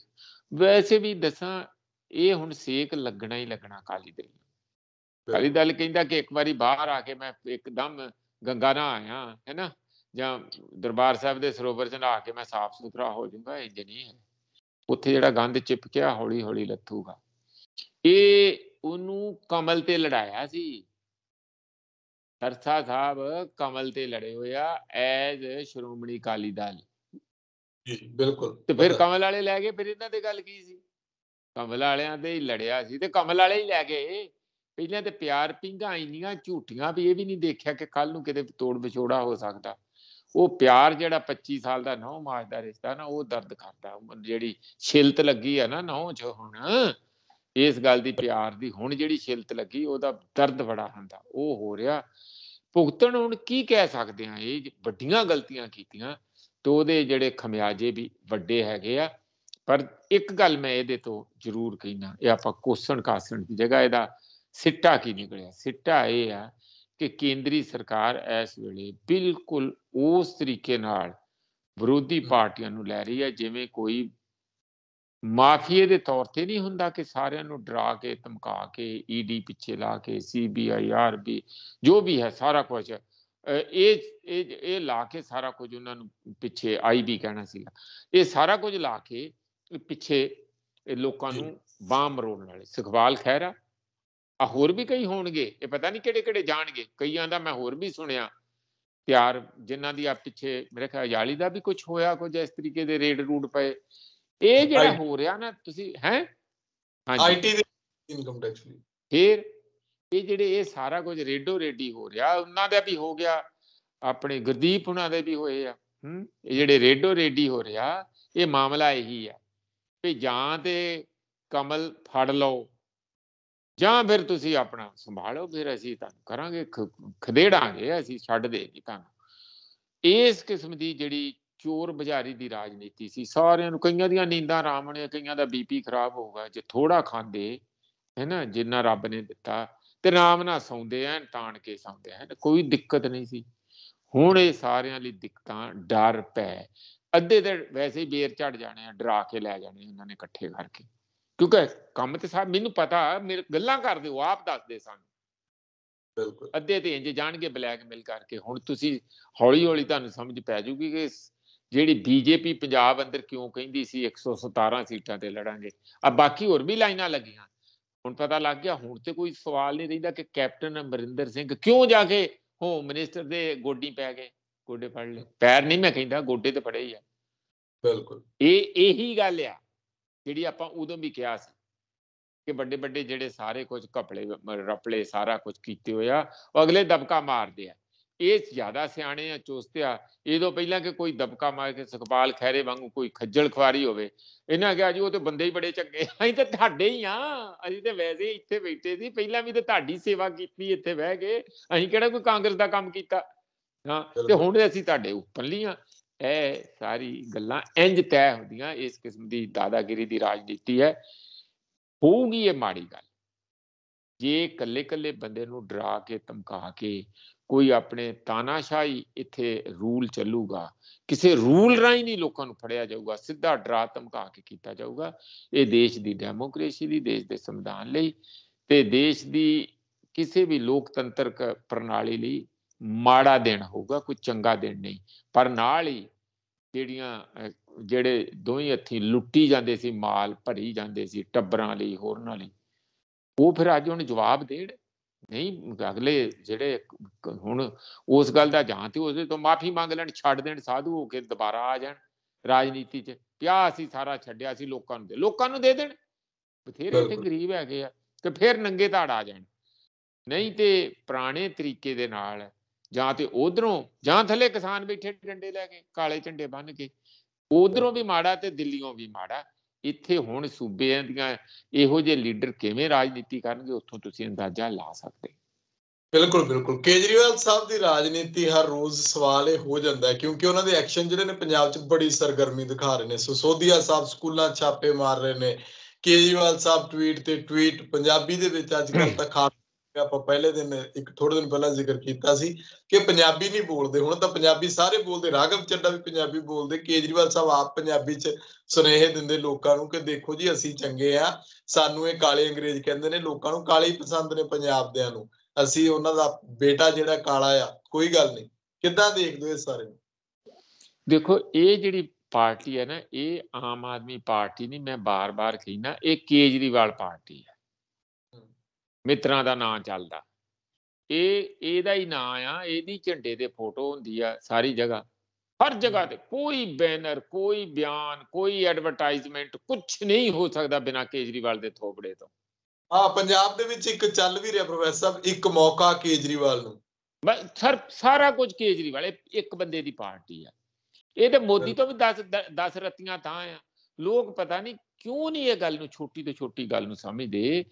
ਵੈਸੇ ਵੀ ਦੱਸਾਂ ਇਹ ਹੁਣ ਸੇਕ ਲੱਗਣਾ ਹੀ ਲੱਗਣਾ ਕਾਲੀ ਦਲ ਕਾਲੀ ਦਲ ਕਹਿੰਦਾ ਕਿ ਇੱਕ ਵਾਰੀ ਬਾਹਰ ਆ ਕੇ ਮੈਂ ਇੱਕਦਮ ਗੰਗਾ ਨਾ ਆਇਆ ਨਾ ਜਾਂ ਦਰਬਾਰ ਸਾਹਿਬ ਦੇ ਸਰੋਵਰ 'ਚ ਨਹਾ ਕੇ ਮੈਂ ਸਾਫ਼ ਸੁਥਰਾ ਹੋ ਜਾਂਦਾ ਇੰਜ ਨਹੀਂ ਹੈ ਉੱਥੇ ਜਿਹੜਾ ਗੰਦ ਚਿਪਕਿਆ ਹੌਲੀ ਹੌਲੀ ਲੱਥੂਗਾ ਇਹ ਉਹਨੂੰ ਕਮਲ ਤੇ ਲੜਾਇਆ ਸੀ ਸਰਥਾ ਸਾਹਿਬ ਕਮਲ ਤੇ ਲੜੇ ਹੋਇਆ ਐਜ਼ ਸ਼੍ਰੋਮਣੀ ਕਾਲੀ ਦਲ ਜੀ ਬਿਲਕੁਲ ਤੇ ਫਿਰ ਕਮਲ ਵਾਲੇ ਲੈ ਗਏ ਫਿਰ ਇਹਨਾਂ ਤੇ ਗੱਲ ਕੀ ਸੀ ਕਮਲ ਵਾਲਿਆਂ ਦੇ ਹੀ ਲੜਿਆ ਸੀ ਤੇ ਕਮਲ ਵਾਲੇ ਹੀ ਲੈ ਗਏ ਪਹਿਲਾਂ ਤੇ ਪਿਆਰ ਪਿੰਗਾ ਇੰਨੀਆਂ ਝੂਠੀਆਂ ਵੀ ਇਹ ਵੀ ਨਹੀਂ ਦੇਖਿਆ ਕਿ ਕੱਲ ਨੂੰ ਕਿਤੇ ਤੋੜ ਵਿਛੋੜਾ ਹੋ ਸਕਦਾ ਉਹ ਪਿਆਰ ਜਿਹੜਾ 25 ਸਾਲ ਦਾ ਨੌ ਮਾਸ ਦਾ ਰਿਸ਼ਤਾ ਨਾ ਉਹ ਦਰਦ ਕਰਦਾ ਜਿਹੜੀ ਛਿਲਤ ਲੱਗੀ ਆ ਨਾ ਨੌ ਚ ਹੁਣ ਇਸ ਗੱਲ ਦੀ ਪਿਆਰ ਦੀ ਹੁਣ ਜਿਹੜੀ ਛਿਲਤ ਲੱਗੀ ਉਹਦਾ ਦਰਦ ਬੜਾ ਹੁੰਦਾ ਉਹ ਹੋ ਰਿਹਾ ਭੁਗਤਣ ਹੁਣ ਕੀ ਕਹਿ ਸਕਦੇ ਆ ਇਹ ਵੱਡੀਆਂ ਗਲਤੀਆਂ ਕੀਤੀਆਂ ਤੇ ਉਹਦੇ ਜਿਹੜੇ ਖਮਿਆਜੇ ਵੀ ਵੱਡੇ ਹੈਗੇ ਆ ਪਰ ਇੱਕ ਗੱਲ ਮੈਂ ਇਹਦੇ ਤੋਂ ਜ਼ਰੂਰ ਕਹਿਣਾ ਇਹ ਆਪਾਂ ਕੋਸਣ ਕਾਸਣ ਦੀ ਜਗ੍ਹਾ ਇਹਦਾ ਸਿੱਟਾ ਕੀ ਨਿਕਲਿਆ ਸਿੱਟਾ ਇਹ ਆ ਕਿ ਕੇਂਦਰੀ ਸਰਕਾਰ ਇਸ ਵੇਲੇ ਬਿਲਕੁਲ ਉਸ ਤਰੀਕੇ ਨਾਲ ਵਿਰੋਧੀ ਪਾਰਟੀਆਂ ਨੂੰ ਲੈ ਰਹੀ ਹੈ ਜਿਵੇਂ ਕੋਈ ਮਾਫੀਏ ਦੇ ਤੌਰ ਤੇ ਨਹੀਂ ਹੁੰਦਾ ਕਿ ਸਾਰਿਆਂ ਨੂੰ ਡਰਾ ਕੇ ਧਮਕਾ ਕੇ ਈਡੀ e ਪਿੱਛੇ ਲਾ ਕੇ ਸੀਬੀਆਈ ਆਰਬੀ ਜੋ ਵੀ ਹੈ ਸਾਰਾ ਕੁਝ ਇਹ ਇਹ ਇਹ ਲਾ ਕੇ ਸਾਰਾ ਕੁਝ ਉਹਨਾਂ ਨੂੰ ਪਿੱਛੇ ਆਈਬੀ ਕਹਿਣਾ ਸੀ ਇਹ ਸਾਰਾ ਕੁਝ ਲਾ ਕੇ ਪਿੱਛੇ ਲੋਕਾਂ ਨੂੰ ਬਾਹ ਰੋਣ ਵਾਲੇ ਸੁਖਵਾਲ ਖੈਰ ਆ ਹੋਰ ਵੀ ਕਈ ਹੋਣਗੇ ਇਹ ਪਤਾ ਨਹੀਂ ਕਿਹੜੇ ਕਿਹੜੇ ਜਾਣਗੇ ਕਈਆਂ ਦਾ ਮੈਂ ਹੋਰ ਵੀ ਸੁਣਿਆ ਪਿਆਰ ਜਿਨ੍ਹਾਂ ਦੀ ਆ ਪਿੱਛੇ ਮੇਰੇ ਖਿਆਲ ਯਾਲੀ ਦਾ ਵੀ ਕੁਝ ਹੋਇਆ ਕੁਝ ਇਸ ਤਰੀਕੇ ਦੇ ਰੇਡ ਰੂਡ ਪਏ ਇਹ ਜਿਹੜਾ ਹੋ ਰਿਹਾ ਨਾ ਤੁਸੀਂ ਹੈ ਹਾਂਜੀ ਆਈਟੀ ਦੇ ਇਨਕਮ ਟੈਕਸ ਵੀ ਫਿਰ ਇਹ ਜਿਹੜੇ ਇਹ ਸਾਰਾ ਕੁਝ ਰੇਡੋ ਰੇਡੀ ਹੋ ਰਿਹਾ ਉਹਨਾਂ ਦਾ ਵੀ ਹੋ ਗਿਆ ਆਪਣੇ ਗੁਰਦੀਪ ਉਹਨਾਂ ਦੇ ਵੀ ਹੋਏ ਆ ਹੂੰ ਇਹ ਜਿਹੜੇ ਰੇਡੋ ਰੇਡੀ ਹੋ ਰਿਹਾ ਇਹ ਮਾਮਲਾ ਇਹੀ ਆ ਵੀ ਜਾਂ ਤੇ ਕਮਲ ਫੜ ਲਓ ਜਾਂ ਫਿਰ ਤੁਸੀਂ ਆਪਣਾ ਸੰਭਾਲੋ ਫਿਰ ਅਸੀਂ ਤੁਹਾਨੂੰ ਕਰਾਂਗੇ ਖਦੇੜਾਂਗੇ ਅਸੀਂ ਛੱਡ ਦੇਗੇ ਤੁਹਾਨੂੰ ਇਸ ਕਿਸਮ ਦੀ ਜਿਹੜੀ ਚੋਰ ਬਜ਼ਾਰੀ ਦੀ ਰਾਜਨੀਤੀ ਸੀ ਸਾਰਿਆਂ ਨੂੰ ਕਈਆਂ ਦੀਆਂ ਨੀਂਦਾਂ ਆਰਾਮ ਨੇ ਕਈਆਂ ਦਾ ਬੀਪੀ ਖਰਾਬ ਹੋਊਗਾ ਜੇ ਥੋੜਾ ਖਾਂਦੇ ਹੈਨਾ ਜਿੰਨਾ ਰੱਬ ਨੇ ਦਿੱਤਾ ਤੇ ਆਰਾਮ ਨਾਲ ਸੌਂਦੇ ਐ ਤਾਣ ਕੇ ਸੌਂਦੇ ਐ ਕੋਈ ਦਿੱਕਤ ਨਹੀਂ ਸੀ ਹੁਣ ਇਹ ਸਾਰਿਆਂ ਲਈ ਦਿੱਕਤਾਂ ਡਰ ਪੈ ਅੱਧੇ ਦਿਨ ਵੈਸੇ ਹੀ ਬੇਰ ਛੱਡ ਜਾਣੇ ਆ ਡਰਾ ਕੇ ਲੈ ਜਾਣੇ ਇਹਨਾਂ ਨੇ ਇਕੱਠੇ ਕਰਕੇ ਕਿਉਂਕਿ ਕੰਮ ਤੇ ਸਾਹਿਬ ਮੈਨੂੰ ਪਤਾ ਮੇਰੇ ਗੱਲਾਂ ਕਰਦੇ ਹੋ ਆਪ ਦੱਸਦੇ ਸਨ ਬਿਲਕੁਲ ਅੱਧੇ ਤੇ ਇੰਜ ਜਾਣਗੇ ਬਲੈਕਮੇਲ ਕਰਕੇ ਹੁਣ ਤੁਸੀਂ ਹੌਲੀ ਹੌਲੀ ਤੁਹਾਨੂੰ ਸਮਝ ਪੈ ਜੂਗੀ ਕਿ ਜਿਹੜੀ ਬੀਜੇਪੀ ਪੰਜਾਬ ਅੰਦਰ ਕਿਉਂ ਕਹਿੰਦੀ ਸੀ 117 ਸੀਟਾਂ ਤੇ ਲੜਾਂਗੇ ਆ ਬਾਕੀ ਹੋਰ ਵੀ ਲਾਈਨਾਂ ਲੱਗੀਆਂ ਹੁਣ ਪਤਾ ਲੱਗ ਗਿਆ ਹੁਣ ਤੇ ਕੋਈ ਸਵਾਲ ਨਹੀਂ ਰਹਿੰਦਾ ਕਿ ਕੈਪਟਨ ਅਮਰਿੰਦਰ ਸਿੰਘ ਕਿਉਂ ਜਾ ਕੇ ਹੋਮ ਮਿਨਿਸਟਰ ਦੇ ਗੋਡੀ ਪੈ ਗਏ ਗੋਡੇ ਫੜ ਲਏ ਪੈਰ ਨਹੀਂ ਮੈਂ ਕਹਿੰਦਾ ਗੋਡੇ ਤੇ ਫੜੇ ਹੀ ਆ ਬਿਲਕੁਲ ਇਹ ਇਹੀ ਗੱਲ ਆ ਜਿਹੜੀ ਆਪਾਂ ਉਦੋਂ ਵੀ ਕਿਹਾ ਸੀ ਕਿ ਵੱਡੇ ਵੱਡੇ ਜਿਹੜੇ ਸਾਰੇ ਕੁਝ ਕਪੜੇ ਰਪਲੇ ਸਾਰਾ ਕੁਝ ਕੀਤੇ ਹੋਇਆ ਉਹ ਅਗਲੇ ਦਬਕਾ ਮਾਰਦੇ ਆ ਇਹ ਜ਼ਿਆਦਾ ਸਿਆਣੇ ਆ ਚੋਸਤਿਆ ਇਹਦੋਂ ਪਹਿਲਾਂ ਕਿ ਕੋਈ ਦਬਕਾ ਮਾਰ ਕੇ ਸੁਖਪਾਲ ਖੈਰੇ ਵਾਂਗੂ ਕੋਈ ਖੱਜਲ ਖਵਾਰੀ ਹੋਵੇ ਇਹਨਾਂ ਕਿਹਾ ਜੀ ਉਹ ਤੇ ਬੰਦੇ ਹੀ ਬੜੇ ਚੰਗੇ ਅਸੀਂ ਤੇ ਤੁਹਾਡੇ ਹੀ ਆ ਅਸੀਂ ਤੇ ਵੈਸੇ ਇੱਥੇ ਬੈਠੇ ਸੀ ਪਹਿਲਾਂ ਵੀ ਤੇ ਤੁਹਾਡੀ ਸੇਵਾ ਕੀਤੀ ਇੱਥੇ ਬਹਿ ਕੇ ਅਸੀਂ ਕਿਹੜਾ ਕੋਈ ਕਾਂਗਰਸ ਦਾ ਕੰਮ ਕੀਤਾ ਹਾਂ ਤੇ ਹੁਣ ਅਸੀਂ ਤੁਹਾਡੇ ਉੱਪਰ ਲੀਆਂ ਇਹ ਸਾਰੀ ਗੱਲਾਂ ਇੰਜ ਤੈ ਹੁੰਦੀਆਂ ਇਸ ਕਿਸਮ ਦੀ ਦਾਦਾਗਿਰੀ ਦੀ ਰਾਜਨੀਤੀ ਹੈ ਹੋਊਗੀ ਇਹ ਮਾੜੀ ਗੱਲ ਜੇ ਕੱਲੇ ਕੱਲੇ ਬੰਦੇ ਨੂੰ ਡਰਾ ਕੇ ਧਮਕਾ ਕੇ ਕੋਈ ਆਪਣੇ ਤਾਨਾਸ਼ਾਹੀ ਇੱਥੇ ਰੂਲ ਚੱਲੂਗਾ ਕਿਸੇ ਰੂਲ ਰਾਹੀਂ ਨਹੀਂ ਲੋਕਾਂ ਨੂੰ ਫੜਿਆ ਜਾਊਗਾ ਸਿੱਧਾ ਡਰਾ ਧਮਕਾ ਕੇ ਕੀਤਾ ਜਾਊਗਾ ਇਹ ਦੇਸ਼ ਦੀ ਡੈਮੋਕ੍ਰੇਸੀ ਦੀ ਦੇਸ਼ ਦੇ ਸੰਵਿਧਾਨ ਲਈ ਤੇ ਦੇਸ਼ ਦੀ ਕਿਸੇ ਵੀ ਲੋਕਤੰਤਰਕ ਪ੍ਰਣਾਲੀ ਲਈ ਮਾੜਾ ਦਿਨ ਹੋਊਗਾ ਕੋਈ ਚੰਗਾ ਦਿਨ ਨਹੀਂ ਪਰ ਨਾਲ ਹੀ ਜਿਹੜੀਆਂ ਜਿਹੜੇ ਦੋਹੀ ਹੱਥੀ ਲੁੱਟੀ ਜਾਂਦੇ ਸੀ ਮਾਲ ਭਰੀ ਜਾਂਦੇ ਸੀ ਟੱਬਰਾਂ ਲਈ ਨਾਲ ਹੀ ਉਹ ਫਿਰ ਅੱਜ ਉਹਨੇ ਜਵਾਬ ਦੇਣ ਨਹੀਂ ਅਗਲੇ ਜਿਹੜੇ ਹੁਣ ਉਸ ਗੱਲ ਦਾ ਜਾਂ ਤੇ ਉਸਦੇ ਤੋਂ ਮਾਫੀ ਮੰਗ ਲੈਣ ਛੱਡ ਦੇਣ ਸਾਧੂ ਹੋ ਕੇ ਦੁਬਾਰਾ ਆ ਜਾਣ ਰਾਜਨੀਤੀ 'ਚ ਪਿਆ ਅਸੀਂ ਸਾਰਾ ਛੱਡਿਆ ਸੀ ਲੋਕਾਂ ਨੂੰ ਦੇ ਲੋਕਾਂ ਨੂੰ ਦੇ ਦੇਣ ਬਥੇਰੇ ਤੇ ਗਰੀਬ ਹੈਗੇ ਆ ਤੇ ਫਿਰ ਨੰਗੇ ਧਾੜ ਆ ਜਾਣ ਨਹੀਂ ਤੇ ਪੁਰਾਣੇ ਤਰੀਕੇ ਦੇ ਨਾਲ ਜਾਂ ਤੇ ਉਧਰੋਂ ਜਾਂ ਥੱਲੇ ਕਿਸਾਨ ਬੈਠੇ ਡੰਡੇ ਲੈ ਕੇ ਕਾਲੇ ਝੰਡੇ ਬੰਨ ਕੇ ਉਧਰੋਂ ਵੀ ਮਾੜਾ ਤੇ ਦਿੱਲੀੋਂ ਵੀ ਮਾੜਾ ਇੱਥੇ ਹੁਣ ਸੂਬਿਆਂ ਦੀਆਂ ਇਹੋ ਜਿਹੇ ਲੀਡਰ ਕਿਵੇਂ ਰਾਜਨੀਤੀ ਕਰਨਗੇ ਉੱਥੋਂ ਤੁਸੀਂ ਅੰਦਾਜ਼ਾ ਲਾ ਸਕਦੇ ਬਿਲਕੁਲ ਬਿਲਕੁਲ ਕੇਜਰੀਵਾਲ ਸਾਹਿਬ ਦੀ ਰਾਜਨੀਤੀ ਹਰ ਰੋਜ਼ ਸਵਾਲ ਇਹ ਹੋ ਜਾਂਦਾ ਹੈ ਕਿਉਂਕਿ ਉਹਨਾਂ ਦੇ ਐਕਸ਼ਨ ਜਿਹੜੇ ਨੇ ਪੰਜਾਬ 'ਚ ਬੜੀ ਸਰਗਰਮੀ ਦਿਖਾ ਰਹੇ ਨੇ ਸੋਧੀਆ ਸਾਹਿਬ ਸਕੂਲਾਂ ਛਾਪੇ ਮਾਰ ਰਹੇ ਨੇ ਕੇਜਰੀਵਾਲ ਸਾਹਿਬ ਟਵੀਟ ਤੇ ਟਵੀਟ ਪੰਜਾਬੀ ਦੇ ਵਿੱਚ ਅੱਜ ਕੱਲ ਤਾਂ ਖਾਸ ਆਪਾਂ ਪਹਿਲੇ ਦਿਨ ਇੱਕ ਥੋੜੇ ਦਿਨ ਪਹਿਲਾਂ ਜ਼ਿਕਰ ਕੀਤਾ ਸੀ ਕਿ ਪੰਜਾਬੀ ਨਹੀਂ ਬੋਲਦੇ ਹੁਣ ਤਾਂ ਪੰਜਾਬੀ ਸਾਰੇ ਬੋਲਦੇ ਰਾਘਵ ਚੱਡਾ ਵੀ ਪੰਜਾਬੀ ਬੋਲਦੇ ਕੇਜਰੀਵਾਲ ਸਾਹਿਬ ਆਪ ਪੰਜਾਬੀ 'ਚ ਸੁਨੇਹੇ ਦਿੰਦੇ ਲੋਕਾਂ ਨੂੰ ਕਿ ਦੇਖੋ ਜੀ ਅਸੀਂ ਚੰਗੇ ਆ ਸਾਨੂੰ ਇਹ ਕਾਲੇ ਅੰਗਰੇਜ਼ ਕਹਿੰਦੇ ਨੇ ਲੋਕਾਂ ਨੂੰ ਕਾਲੇ ਪਸੰਦ ਨੇ ਪੰਜਾਬ ਦਿਆਂ ਨੂੰ ਅਸੀਂ ਉਹਨਾਂ ਦਾ ਬੇਟਾ ਜਿਹੜਾ ਕਾਲਾ ਆ ਕੋਈ ਗੱਲ ਨਹੀਂ ਕਿੱਦਾਂ ਦੇਖਦੇ ਹੋ ਇਹ ਸਾਰੇ ਦੇਖੋ ਇਹ ਜਿਹੜੀ ਪਾਰਟੀ ਹੈ ਨਾ ਇਹ ਆਮ ਆਦਮੀ ਪਾਰਟੀ ਨਹੀਂ ਮੈਂ ਬਾਰ-ਬਾਰ ਕਹਿਣਾ ਇਹ ਕੇਜਰੀਵਾਲ ਪਾਰਟੀ ਹੈ ਮਿੱਤਰਾਂ ਦਾ ਨਾਂ ਚੱਲਦਾ ਇਹ ਇਹਦਾ ਹੀ ਨਾਂ ਆ ਇਹਦੀ ਝੰਡੇ ਤੇ ਫੋਟੋ ਹੁੰਦੀ ਆ ਸਾਰੀ ਜਗ੍ਹਾ ਹਰ ਜਗ੍ਹਾ ਤੇ ਕੋਈ ਬੈਨਰ ਕੋਈ ਬਿਆਨ ਕੋਈ ਐਡਵਰਟਾਈਜ਼ਮੈਂਟ ਕੁਝ ਨਹੀਂ ਹੋ ਸਕਦਾ ਬਿਨਾ ਕੇਜਰੀਵਾਲ ਦੇ ਥੋਪੜੇ ਤੋਂ ਹਾਂ ਪੰਜਾਬ ਦੇ ਵਿੱਚ ਇੱਕ ਚੱਲ ਵੀ ਰਿਹਾ ਪ੍ਰੋਫੈਸਰ ਸਾਹਿਬ ਇੱਕ ਮੌਕਾ ਕੇਜਰੀਵਾਲ ਨੂੰ ਸਰ ਸਾਰਾ ਕੁਝ ਕੇਜਰੀਵਾਲ ਇੱਕ ਬੰਦੇ ਦੀ ਪਾਰਟੀ ਆ ਇਹ ਤੇ ਮੋਦੀ ਤੋਂ ਵੀ 10 10 ਰਤੀਆਂ ਥਾਂ ਆ ਲੋਕ ਪਤਾ ਨਹੀਂ ਕਿਉਂ ਨਹੀਂ ਇਹ ਗੱਲ ਨੂੰ ਛੋਟੀ ਤੋਂ ਛੋਟੀ ਗੱਲ ਨੂੰ ਸਮਝਦੇ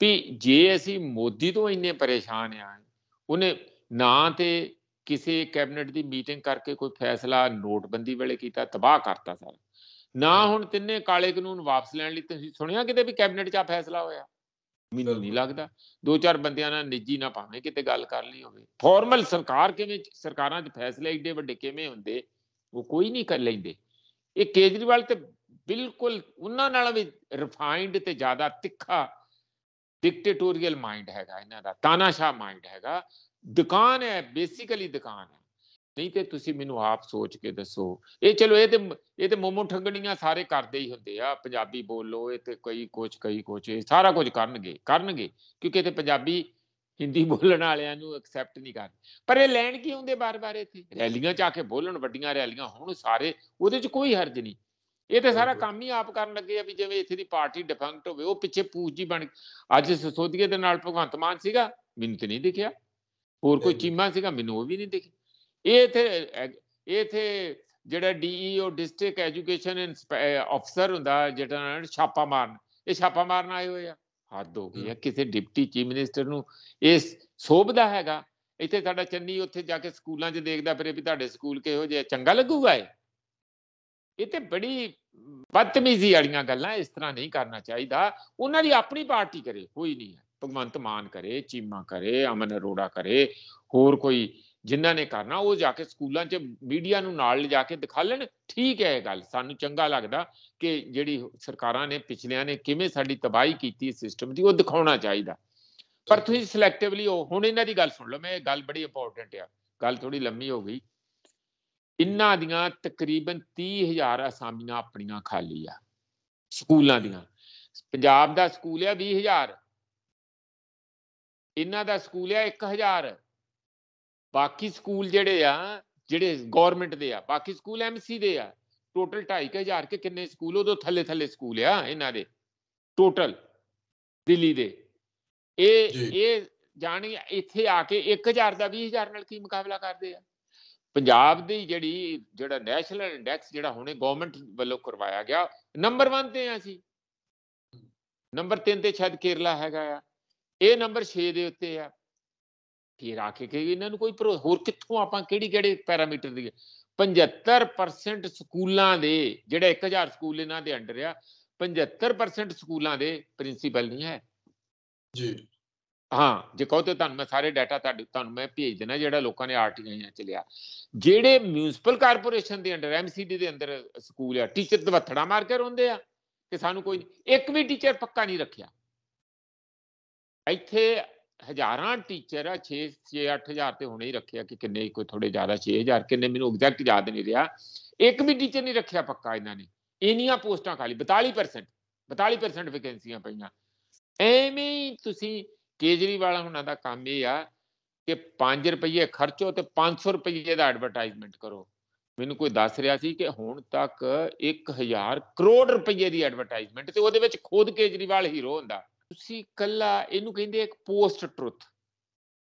ਵੀ ਜੇ ਅਸੀਂ ਮੋਦੀ ਤੋਂ ਇੰਨੇ ਪਰੇਸ਼ਾਨ ਆ ਉਹਨੇ ਨਾ ਤੇ ਕਿਸੇ ਕੈਬਨਿਟ ਦੀ ਮੀਟਿੰਗ ਕਰਕੇ ਕੋਈ ਫੈਸਲਾ ਨੋਟਬੰਦੀ ਵੇਲੇ ਕੀਤਾ ਤਬਾਹ ਕਰਤਾ ਸਰ ਨਾ ਹੁਣ ਤਿੰਨੇ ਕਾਲੇ ਕਾਨੂੰਨ ਵਾਪਸ ਲੈਣ ਲਈ ਤੁਸੀਂ ਸੁਣਿਆ ਕਿਤੇ ਵੀ ਕੈਬਨਿਟ 'ਚ ਆ ਫੈਸਲਾ ਹੋਇਆ ਮੈਨੂੰ ਨਹੀਂ ਲੱਗਦਾ ਦੋ ਚਾਰ ਬੰਦਿਆਂ ਨਾਲ ਨਿੱਜੀ ਨਾ ਭਾਵੇਂ ਕਿਤੇ ਗੱਲ ਕਰ ਲਈ ਹੋਵੇ ਫਾਰਮਲ ਸਰਕਾਰ ਕਿਵੇਂ ਸਰਕਾਰਾਂ 'ਚ ਫੈਸਲੇ ਏਡੇ ਵੱਡੇ ਕਿਵੇਂ ਹੁੰਦੇ ਉਹ ਕੋਈ ਨਹੀਂ ਕਰ ਲੈਂਦੇ ਇਹ ਕੇਜਰੀਵਾਲ ਤੇ ਬਿਲਕੁਲ ਉਹਨਾਂ ਨਾਲ ਵੀ ਰਿਫਾਈਨਡ ਤੇ ਜ਼ਿਆਦਾ ਤਿੱਖਾ ਡਿਕਟੇਟੋਰੀਅਲ ਮਾਈਂਡ ਹੈਗਾ ਇਹਨਾਂ ਦਾ ਤਾਨਾਸ਼ਾਹ ਮਾਈਂਡ ਹੈਗਾ ਦੁਕਾਨ ਹੈ ਬੇਸਿਕਲੀ ਦੁਕਾਨ ਹੈ ਨਹੀਂ ਤੇ ਤੁਸੀਂ ਮੈਨੂੰ ਆਪ ਸੋਚ ਕੇ ਦੱਸੋ ਇਹ ਚਲੋ ਇਹ ਤੇ ਇਹ ਤੇ ਮੋਮੋ ਠੰਗਣੀਆਂ ਸਾਰੇ ਕਰਦੇ ਹੀ ਹੁੰਦੇ ਆ ਪੰਜਾਬੀ ਬੋਲੋ ਇਹ ਤੇ ਕੋਈ ਕੁਝ ਕਈ ਕੁਝ ਇਹ ਸਾਰਾ ਕੁਝ ਕਰਨਗੇ ਕਰਨਗੇ ਕਿਉਂਕਿ ਤੇ ਪੰਜਾਬੀ ਹਿੰਦੀ ਬੋਲਣ ਵਾਲਿਆਂ ਨੂੰ ਐਕਸੈਪਟ ਨਹੀਂ ਕਰਦੇ ਪਰ ਇਹ ਲੈਣ ਕੀ ਹੁੰਦੇ ਬਾਰ-ਬਾਰ ਇੱਥੇ ਰੈਲੀਆਂ ਚ ਆ ਕੇ ਬੋਲਣ ਵੱਡੀਆਂ ਰੈਲੀਆਂ ਹੁਣ ਸਾਰੇ ਉਹਦੇ ਚ ਕੋਈ ਹਰਜ ਨਹੀਂ ਇਹ ਤੇ ਸਾਰਾ ਕੰਮ ਹੀ ਆਪ ਕਰਨ ਲੱਗੇ ਆ ਵੀ ਜਿਵੇਂ ਇੱਥੇ ਦੀ ਪਾਰਟੀ ਡਿਫੰਕਟ ਹੋਵੇ ਉਹ ਪਿੱਛੇ ਪੂਜੀ ਬਣ ਅੱਜ ਸਸੋਦੀਏ ਦੇ ਨਾਲ ਭਗਵੰਤ ਮਾਨ ਸੀਗਾ ਮੈਨੂੰ ਤੇ ਨਹੀਂ ਦਿਖਿਆ ਹੋਰ ਕੋਈ ਚੀਮਾ ਸੀਗਾ ਮੈਨੂੰ ਉਹ ਵੀ ਨਹੀਂ ਦਿਖੀ ਇਹ ਇੱਥੇ ਇਹ ਇੱਥੇ ਜਿਹੜਾ ਡੀਈਓ ਡਿਸਟ੍ਰਿਕਟ ਐਜੂਕੇਸ਼ਨ ਅਫਸਰ ਹੁੰਦਾ ਜਿਹੜਾ ਛਾਪਾ ਮਾਰਨ ਇਹ ਛਾਪਾ ਮਾਰਨ ਆਏ ਹੋਏ ਆ ਹੱਦ ਹੋ ਗਈ ਆ ਕਿਸੇ ਡਿਪਟੀ ਚੀਫ ਮਿਨਿਸਟਰ ਨੂੰ ਇਹ ਸੋਭਦਾ ਹੈਗਾ ਇੱਥੇ ਸਾਡਾ ਚੰਨੀ ਉੱਥੇ ਜਾ ਕੇ ਸਕੂਲਾਂ 'ਚ ਦੇਖਦਾ ਇਹ ਵੀ ਤੁਹਾਡੇ ਸਕੂਲ ਕਿਹੋ ਜਿਹਾ ਚੰਗਾ ਲੱਗੂਗਾ ਇਹ ਤੇ ਬੜੀ ਬਦਤਮੀਜ਼ੀ ਵਾਲੀਆਂ ਗੱਲਾਂ ਇਸ ਤਰ੍ਹਾਂ ਨਹੀਂ ਕਰਨਾ ਚਾਹੀਦਾ ਉਹਨਾਂ ਦੀ ਆਪਣੀ ਪਾਰਟੀ ਕਰੇ ਕੋਈ ਨਹੀਂ ਹੈ ਭਗਵੰਤ ਮਾਨ ਕਰੇ ਚੀਮਾ ਕਰੇ ਅਮਨ ਅਰੋੜਾ ਕਰੇ ਹੋਰ ਕੋਈ ਜਿਨ੍ਹਾਂ ਨੇ ਕਰਨਾ ਉਹ ਜਾ ਕੇ ਸਕੂਲਾਂ 'ਚ ਮੀਡੀਆ ਨੂੰ ਨਾਲ ਲਿਜਾ ਕੇ ਦਿਖਾ ਲੈਣ ਠੀਕ ਹੈ ਇਹ ਗੱਲ ਸਾਨੂੰ ਚੰਗਾ ਲੱਗਦਾ ਕਿ ਜਿਹੜੀ ਸਰਕਾਰਾਂ ਨੇ ਪਿਛਲਿਆਂ ਨੇ ਕਿਵੇਂ ਸਾਡੀ ਤਬਾਹੀ ਕੀਤੀ ਸਿਸਟਮ ਦੀ ਉਹ ਦਿਖਾਉਣਾ ਚਾਹੀਦਾ ਪਰ ਤੁਸੀਂ ਸਿਲੈਕਟਿਵਲੀ ਉਹ ਹੁਣ ਇਹਨਾਂ ਦੀ ਗੱਲ ਸੁਣ ਲਓ ਮੈਂ ਇਹ ਗੱਲ ਬੜੀ ਇੰਪੋਰਟੈਂਟ ਆ ਗੱਲ ਥੋੜੀ ਲੰਮੀ ਹੋ ਗਈ ਇੰਨਾ ਦੀਆਂ ਤਕਰੀਬਨ 30000 ਅਸਾਮੀਆਂ ਆਪਣੀਆਂ ਖਾਲੀ ਆ ਸਕੂਲਾਂ ਦੀਆਂ ਪੰਜਾਬ ਦਾ ਸਕੂਲ ਆ 20000 ਇਹਨਾਂ ਦਾ ਸਕੂਲ ਆ 1000 ਬਾਕੀ ਸਕੂਲ ਜਿਹੜੇ ਆ ਜਿਹੜੇ ਗਵਰਨਮੈਂਟ ਦੇ ਆ ਬਾਕੀ ਸਕੂਲ ਐਮਸੀ ਦੇ ਆ ਟੋਟਲ 2500 ਕੇ ਕਿੰਨੇ ਸਕੂਲ ਉਹਦੋਂ ਥੱਲੇ ਥੱਲੇ ਸਕੂਲ ਆ ਇਹਨਾਂ ਦੇ ਟੋਟਲ ਦਿੱਲੀ ਦੇ ਇਹ ਇਹ ਜਾਣੀ ਇੱਥੇ ਆ ਕੇ 1000 ਦਾ 20000 ਨਾਲ ਕੀ ਮੁਕਾਬਲਾ ਕਰਦੇ ਆ ਪੰਜਾਬ ਦੀ ਜਿਹੜੀ ਜਿਹੜਾ ਨੈਸ਼ਨਲ ਇੰਡੈਕਸ ਜਿਹੜਾ ਹੁਣੇ ਗਵਰਨਮੈਂਟ ਵੱਲੋਂ ਕਰਵਾਇਆ ਗਿਆ ਨੰਬਰ 1 ਤੇ ਆ ਸੀ ਨੰਬਰ 3 ਤੇ ਛੱਡ ਕੇਰਲਾ ਹੈਗਾ ਆ ਇਹ ਨੰਬਰ 6 ਦੇ ਉੱਤੇ ਆ ਕੀ ਰਾਖੇ ਕਿ ਇਹਨਾਂ ਨੂੰ ਕੋਈ ਹੋਰ ਕਿੱਥੋਂ ਆਪਾਂ ਕਿਹੜੀ ਕਿਹੜੇ ਪੈਰਾਮੀਟਰ ਦੀ 75% ਸਕੂਲਾਂ ਦੇ ਜਿਹੜੇ 1000 ਸਕੂਲ ਇਹਨਾਂ ਦੇ ਅੰਡਰ ਆ 75% ਸਕੂਲਾਂ ਦੇ ਪ੍ਰਿੰਸੀਪਲ ਨਹੀਂ ਹੈ ਜੀ ਹਾਂ ਜੇ ਕਹੋ ਤੇ ਤੁਹਾਨੂੰ ਮੈਂ ਸਾਰੇ ਡਾਟਾ ਤੁਹਾਨੂੰ ਮੈਂ ਭੇਜ ਦੇਣਾ ਜਿਹੜਾ ਲੋਕਾਂ ਨੇ ਆਰਟੀਆਂ ਚ ਲਿਆ ਜਿਹੜੇ ਮਿਊਨਿਸਪਲ ਕਾਰਪੋਰੇਸ਼ਨ ਦੇ ਅੰਡਰ ਐਮਸੀਡੀ ਦੇ ਅੰਦਰ ਸਕੂਲ ਆ ਟੀਚਰ ਦਵੱਥੜਾ ਮਾਰ ਕੇ ਰਹਿੰਦੇ ਆ ਕਿ ਸਾਨੂੰ ਕੋਈ ਇੱਕ ਵੀ ਟੀਚਰ ਪੱਕਾ ਨਹੀਂ ਰੱਖਿਆ ਇੱਥੇ ਹਜ਼ਾਰਾਂ ਟੀਚਰ ਆ 6 6 8000 ਤੇ ਹੁਣੇ ਹੀ ਰੱਖਿਆ ਕਿ ਕਿੰਨੇ ਕੋਈ ਥੋੜੇ ਜ਼ਿਆਦਾ 6000 ਕਿੰਨੇ ਮੈਨੂੰ ਐਗਜ਼ੈਕਟ ਯਾਦ ਨਹੀਂ ਰਿਹਾ ਇੱਕ ਵੀ ਟੀਚਰ ਨਹੀਂ ਰੱਖਿਆ ਪੱਕਾ ਇਹਨਾਂ ਨੇ ਇਨੀਆਂ ਪੋਸਟਾਂ ਖਾਲੀ 42% 42% ਵੈਕੈਂਸੀਆਂ ਪਈਆਂ ਐਵੇਂ ਤੁਸੀਂ ਕੇਜਰੀਵਾਲ ਹੁਣਾਂ ਦਾ ਕੰਮ ਇਹ ਆ ਕਿ 5 ਰੁਪਏ ਖਰਚੋ ਤੇ 500 ਰੁਪਏ ਦਾ ਐਡਵਰਟਾਈਜ਼ਮੈਂਟ ਕਰੋ ਮੈਨੂੰ ਕੋਈ ਦੱਸ ਰਿਹਾ ਸੀ ਕਿ ਹੁਣ ਤੱਕ 1000 ਕਰੋੜ ਰੁਪਏ ਦੀ ਐਡਵਰਟਾਈਜ਼ਮੈਂਟ ਤੇ ਉਹਦੇ ਵਿੱਚ ਖੁਦ ਕੇਜਰੀਵਾਲ ਹੀਰੋ ਹੁੰਦਾ ਤੁਸੀਂ ਕੱਲਾ ਇਹਨੂੰ ਕਹਿੰਦੇ ਇੱਕ ਪੋਸਟ ਟਰੁੱਥ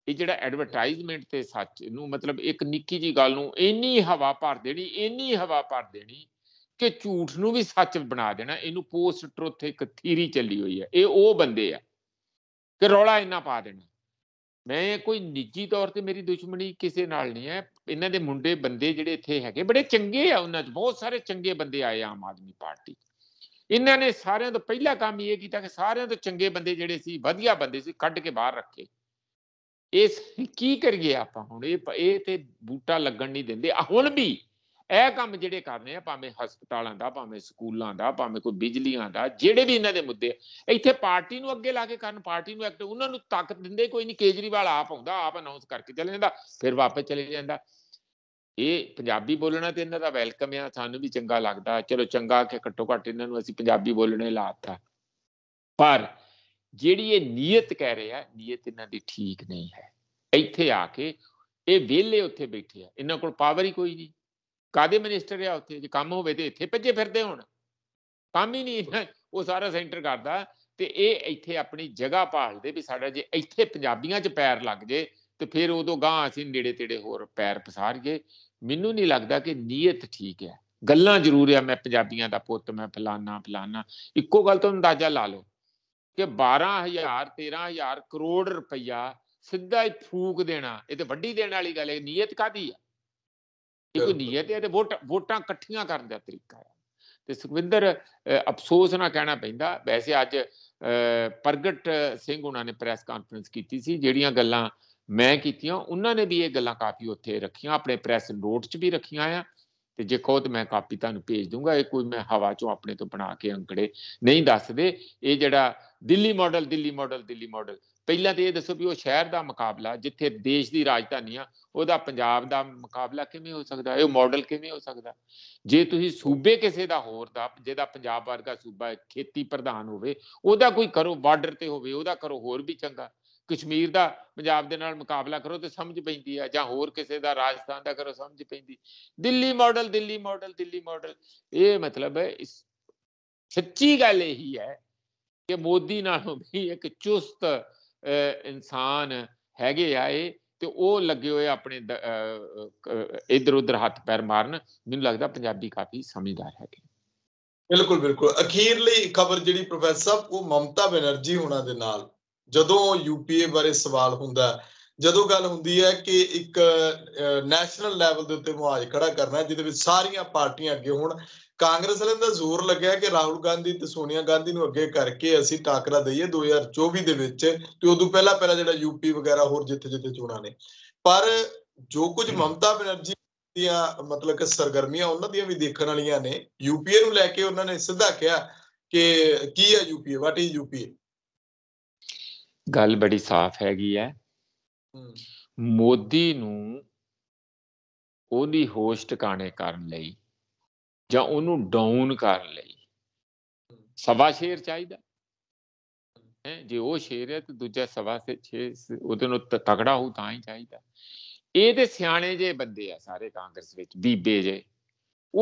ਇਹ ਜਿਹੜਾ ਐਡਵਰਟਾਈਜ਼ਮੈਂਟ ਤੇ ਸੱਚ ਨੂੰ ਮਤਲਬ ਇੱਕ ਨਿੱਕੀ ਜੀ ਗੱਲ ਨੂੰ ਇੰਨੀ ਹਵਾ ਭਰ ਦੇਣੀ ਇੰਨੀ ਹਵਾ ਭਰ ਦੇਣੀ ਕਿ ਝੂਠ ਨੂੰ ਵੀ ਸੱਚ ਬਣਾ ਦੇਣਾ ਇਹਨੂੰ ਪੋਸਟ ਟਰੁੱਥ ਇੱਕ ਥੀਰੀ ਚੱਲੀ ਹੋਈ ਹੈ ਇਹ ਉਹ ਬੰਦੇ ਆ ਕਿ ਰੌਲਾ ਇੰਨਾ ਪਾ ਦੇਣਾ ਮੈਂ ਕੋਈ ਨਿੱਜੀ ਤੌਰ ਤੇ ਮੇਰੀ ਦੁਸ਼ਮਣੀ ਕਿਸੇ ਨਾਲ ਨਹੀਂ ਹੈ ਇਹਨਾਂ ਦੇ ਮੁੰਡੇ ਬੰਦੇ ਜਿਹੜੇ ਇੱਥੇ ਹੈਗੇ ਬੜੇ ਚੰਗੇ ਆ ਉਹਨਾਂ 'ਚ ਬਹੁਤ ਸਾਰੇ ਚੰਗੇ ਬੰਦੇ ਆਏ ਆਮ ਆਦਮੀ ਪਾਰਟੀ ਇਹਨਾਂ ਨੇ ਸਾਰਿਆਂ ਤੋਂ ਪਹਿਲਾ ਕੰਮ ਇਹ ਕੀਤਾ ਕਿ ਸਾਰਿਆਂ ਤੋਂ ਚੰਗੇ ਬੰਦੇ ਜਿਹੜੇ ਸੀ ਵਧੀਆ ਬੰਦੇ ਸੀ ਕੱਢ ਕੇ ਬਾਹਰ ਰੱਖੇ ਇਸ ਕੀ ਕਰੀਏ ਆਪਾਂ ਹੁਣ ਇਹ ਇਹ ਤੇ ਬੂਟਾ ਲੱਗਣ ਨਹੀਂ ਦਿੰਦੇ ਹੁਣ ਵੀ ਇਹ ਕੰਮ ਜਿਹੜੇ ਕਰਨੇ ਆ ਭਾਵੇਂ ਹਸਪਤਾਲਾਂ ਦਾ ਭਾਵੇਂ ਸਕੂਲਾਂ ਦਾ ਭਾਵੇਂ ਕੋਈ ਬਿਜਲੀਆਂ ਦਾ ਜਿਹੜੇ ਵੀ ਇਹਨਾਂ ਦੇ ਮੁੱਦੇ ਇੱਥੇ ਪਾਰਟੀ ਨੂੰ ਅੱਗੇ ਲਾ ਕੇ ਕਰਨ ਪਾਰਟੀ ਨੂੰ ਐਕਟ ਉਹਨਾਂ ਨੂੰ ਤਾਕਤ ਦਿੰਦੇ ਕੋਈ ਨਹੀਂ ਕੇਜਰੀਵਾਲ ਆਪ ਆਉਂਦਾ ਆਪ ਅਨਾਉਂਸ ਕਰਕੇ ਚਲੇ ਜਾਂਦਾ ਫਿਰ ਵਾਪਸ ਚਲੇ ਜਾਂਦਾ ਇਹ ਪੰਜਾਬੀ ਬੋਲਣਾ ਤੇ ਇਹਨਾਂ ਦਾ ਵੈਲਕਮ ਆ ਸਾਨੂੰ ਵੀ ਚੰਗਾ ਲੱਗਦਾ ਚਲੋ ਚੰਗਾ ਕਿ ਘੱਟੋ ਘੱਟ ਇਹਨਾਂ ਨੂੰ ਅਸੀਂ ਪੰਜਾਬੀ ਬੋਲਣੇ ਲਾਤਾ ਪਰ ਜਿਹੜੀ ਇਹ ਨੀਅਤ ਕਹਿ ਰਹੇ ਆ ਨੀਅਤ ਇਹਨਾਂ ਦੀ ਠੀਕ ਨਹੀਂ ਹੈ ਇੱਥੇ ਆ ਕੇ ਇਹ ਵਿਹਲੇ ਉੱਥੇ ਬੈਠੇ ਆ ਇਹਨਾਂ ਕੋਲ ਪਾਵਰ ਹੀ ਕੋਈ ਨਹੀਂ ਕਾਦੇ ਮਿਨਿਸਟਰ ਆ ਉੱਥੇ ਜੇ ਕੰਮ ਹੋਵੇ ਤੇ ਇੱਥੇ ਭੱਜੇ ਫਿਰਦੇ ਹੋਣ ਕੰਮ ਹੀ ਨਹੀਂ ਉਹ ਸਾਰਾ ਸੈਂਟਰ ਕਰਦਾ ਤੇ ਇਹ ਇੱਥੇ ਆਪਣੀ ਜਗ੍ਹਾ ਭਾਲਦੇ ਵੀ ਸਾਡਾ ਜੇ ਇੱਥੇ ਪੰਜਾਬੀਆਂ 'ਚ ਪੈਰ ਲੱਗ ਜੇ ਤੇ ਫਿਰ ਉਦੋਂ ਗਾਂ ਅਸੀਂ ਨੇੜੇ ਤੇੜੇ ਹੋਰ ਪੈਰ ਪਸਾਰੀਏ ਮੈਨੂੰ ਨਹੀਂ ਲੱਗਦਾ ਕਿ ਨੀਅਤ ਠੀਕ ਹੈ ਗੱਲਾਂ ਜ਼ਰੂਰ ਆ ਮੈਂ ਪੰਜਾਬੀਆਂ ਦਾ ਪੁੱਤ ਮੈਂ ਫਲਾਨਾ ਫਲਾਨਾ ਇੱਕੋ ਗੱਲ ਤੋਂ ਅੰਦਾਜ਼ਾ ਲਾ ਲਓ ਕਿ 12000 13000 ਕਰੋੜ ਰੁਪਇਆ ਸਿੱਧਾ ਹੀ ਫੂਕ ਦੇਣਾ ਇਹ ਤੇ ਵੱਡੀ ਦੇਣ ਵਾਲੀ ਗੱਲ ਹੈ ਨੀਅਤ ਕਾਦੀ ਆ ਇਹ ਕੋਈ ਨੀਅਤ ਹੈ ਤੇ ਵੋਟ ਵੋਟਾਂ ਇਕੱਠੀਆਂ ਕਰਨ ਦਾ ਤਰੀਕਾ ਹੈ ਤੇ ਸੁਖਵਿੰਦਰ ਅਫਸੋਸ ਨਾਲ ਕਹਿਣਾ ਪੈਂਦਾ ਵੈਸੇ ਅੱਜ ਪ੍ਰਗਟ ਸਿੰਘ ਉਹਨਾਂ ਨੇ ਪ੍ਰੈਸ ਕਾਨਫਰੰਸ ਕੀਤੀ ਸੀ ਜਿਹੜੀਆਂ ਗੱਲਾਂ ਮੈਂ ਕੀਤੀਆਂ ਉਹਨਾਂ ਨੇ ਵੀ ਇਹ ਗੱਲਾਂ ਕਾਫੀ ਉੱਥੇ ਰੱਖੀਆਂ ਆਪਣੇ ਪ੍ਰੈਸ ਨੋਟ 'ਚ ਵੀ ਰੱਖੀਆਂ ਆ ਤੇ ਜੇ ਕੋਤ ਮੈਂ ਕਾਪੀ ਤੁਹਾਨੂੰ ਭੇਜ ਦੂੰਗਾ ਇਹ ਕੋਈ ਮੈਂ ਹਵਾ 'ਚੋਂ ਆਪਣੇ ਤੋਂ ਬਣਾ ਕੇ ਅੰਕੜੇ ਨਹੀਂ ਦੱਸਦੇ ਇਹ ਜਿਹੜਾ Delhi model Delhi model Delhi model ਪਹਿਲਾਂ ਤੇ ਇਹ ਦੱਸੋ ਵੀ ਉਹ ਸ਼ਹਿਰ ਦਾ ਮੁਕਾਬਲਾ ਜਿੱਥੇ ਦੇਸ਼ ਦੀ ਰਾਜਧਾਨੀ ਆ ਉਹਦਾ ਪੰਜਾਬ ਦਾ ਮੁਕਾਬਲਾ ਕਿਵੇਂ ਹੋ ਸਕਦਾ ਇਹ ਮਾਡਲ ਕਿਵੇਂ ਹੋ ਸਕਦਾ ਜੇ ਤੁਸੀਂ ਸੂਬੇ ਕਿਸੇ ਦਾ ਹੋਰ ਦਾ ਜਿਹਦਾ ਪੰਜਾਬ ਵਰਗਾ ਸੂਬਾ ਹੈ ਖੇਤੀ ਪ੍ਰਧਾਨ ਹੋਵੇ ਉਹਦਾ ਕੋਈ ਕਰੋ ਬਾਰਡਰ ਤੇ ਹੋਵੇ ਉਹਦਾ ਕਰੋ ਹੋਰ ਵੀ ਚੰਗਾ ਕਸ਼ਮੀਰ ਦਾ ਪੰਜਾਬ ਦੇ ਨਾਲ ਮੁਕਾਬਲਾ ਕਰੋ ਤੇ ਸਮਝ ਪੈਂਦੀ ਆ ਜਾਂ ਹੋਰ ਕਿਸੇ ਦਾ ਰਾਜਸਥਾਨ ਦਾ ਕਰੋ ਸਮਝ ਪੈਂਦੀ Delhi model Delhi model Delhi model ਇਹ ਮਤਲਬ ਹੈ ਸੱਚੀ ਗੱਲ ਇਹੀ ਹੈ ਕਿ ਮੋਦੀ ਨਾਲੋਂ ਵੀ ਇੱਕ ਚੁਸਤ ਇਨਸਾਨ ਹੈਗੇ ਆ ਇਹ ਤੇ ਉਹ ਲੱਗੇ ਹੋਏ ਆਪਣੇ ਇਧਰ ਉਧਰ ਹੱਥ ਪੈਰ ਮਾਰਨ ਮੈਨੂੰ ਲੱਗਦਾ ਪੰਜਾਬੀ ਕਾਫੀ ਸਮਝਦਾਰ ਹੈਗੇ ਬਿਲਕੁਲ ਬਿਲਕੁਲ ਅਖੀਰਲੀ ਖਬਰ ਜਿਹੜੀ ਪ੍ਰੋਫੈਸਰ ਸਾਹਿਬ ਉਹ ਮਮਤਾ ਬੈਨਰਜੀ ਹੋਣਾ ਦੇ ਨਾਲ ਜਦੋਂ ਯੂਪੀਏ ਬਾਰੇ ਸਵਾਲ ਹੁੰਦਾ ਜਦੋਂ ਗੱਲ ਹੁੰਦੀ ਹੈ ਕਿ ਇੱਕ ਨੈਸ਼ਨਲ ਲੈਵਲ ਦੇ ਉੱਤੇ ਮੁਆਜ ਖੜਾ ਕਰਨਾ ਜਿਹਦੇ ਵਿੱਚ ਸਾਰੀਆਂ ਪਾਰਟੀਆਂ ਅੱਗੇ ਹੋਣ ਕਾਂਗਰਸ ਵਾਲਿਆਂ ਦਾ ਜ਼ੋਰ ਲੱਗਿਆ ਕਿ ਰਾਹੁਲ ਗਾਂਧੀ ਤੇ ਸੋਨੀਆ ਗਾਂਧੀ ਨੂੰ ਅੱਗੇ ਕਰਕੇ ਅਸੀਂ ਟਾਕਰਾ ਦਈਏ 2024 ਦੇ ਵਿੱਚ ਤੇ ਉਦੋਂ ਪਹਿਲਾਂ ਪਹਿਲਾਂ ਜਿਹੜਾ ਯੂਪੀ ਵਗੈਰਾ ਹੋਰ ਜਿੱਥੇ-ਜਿੱਥੇ ਚੋਣਾਂ ਨੇ ਪਰ ਜੋ ਕੁਝ ਮਮਤਾ ਬਨਰਜੀ ਦੀਆਂ ਮਤਲਬ ਕਿ ਸਰਗਰਮੀਆਂ ਉਹਨਾਂ ਦੀਆਂ ਵੀ ਦੇਖਣ ਵਾਲੀਆਂ ਨੇ ਯੂਪੀਏ ਨੂੰ ਲੈ ਕੇ ਉਹਨਾਂ ਨੇ ਸਿੱਧਾ ਕਿਹਾ ਕਿ ਕੀ ਹੈ ਯੂਪੀਏ ਵਾਟ ਇਜ਼ ਯੂਪੀਏ ਗੱਲ ਬੜੀ ਸਾਫ਼ ਹੈਗੀ ਹੈ ਮੋਦੀ ਨੂੰ ਉਹਦੀ ਹੋਸ਼ ਟਿਕਾਣੇ ਕਰਨ ਲਈ ਜਾਂ ਉਹਨੂੰ ਡਾਊਨ ਕਰ ਲਈ ਸਵਾ ਸ਼ੇਰ ਚਾਹੀਦਾ ਹੈ ਜੇ ਉਹ ਸ਼ੇਰ ਹੈ ਤੇ ਦੂਜਾ ਸਵਾ ਸੇ 6 ਉਹਦੇ ਨੂੰ ਤਕੜਾ ਹੋ ਤਾਂ ਹੀ ਚਾਹੀਦਾ ਇਹ ਤੇ ਸਿਆਣੇ ਜੇ ਬੰਦੇ ਆ ਸਾਰੇ ਕਾਂਗਰਸ ਵਿੱਚ ਬੀਬੇ ਜੇ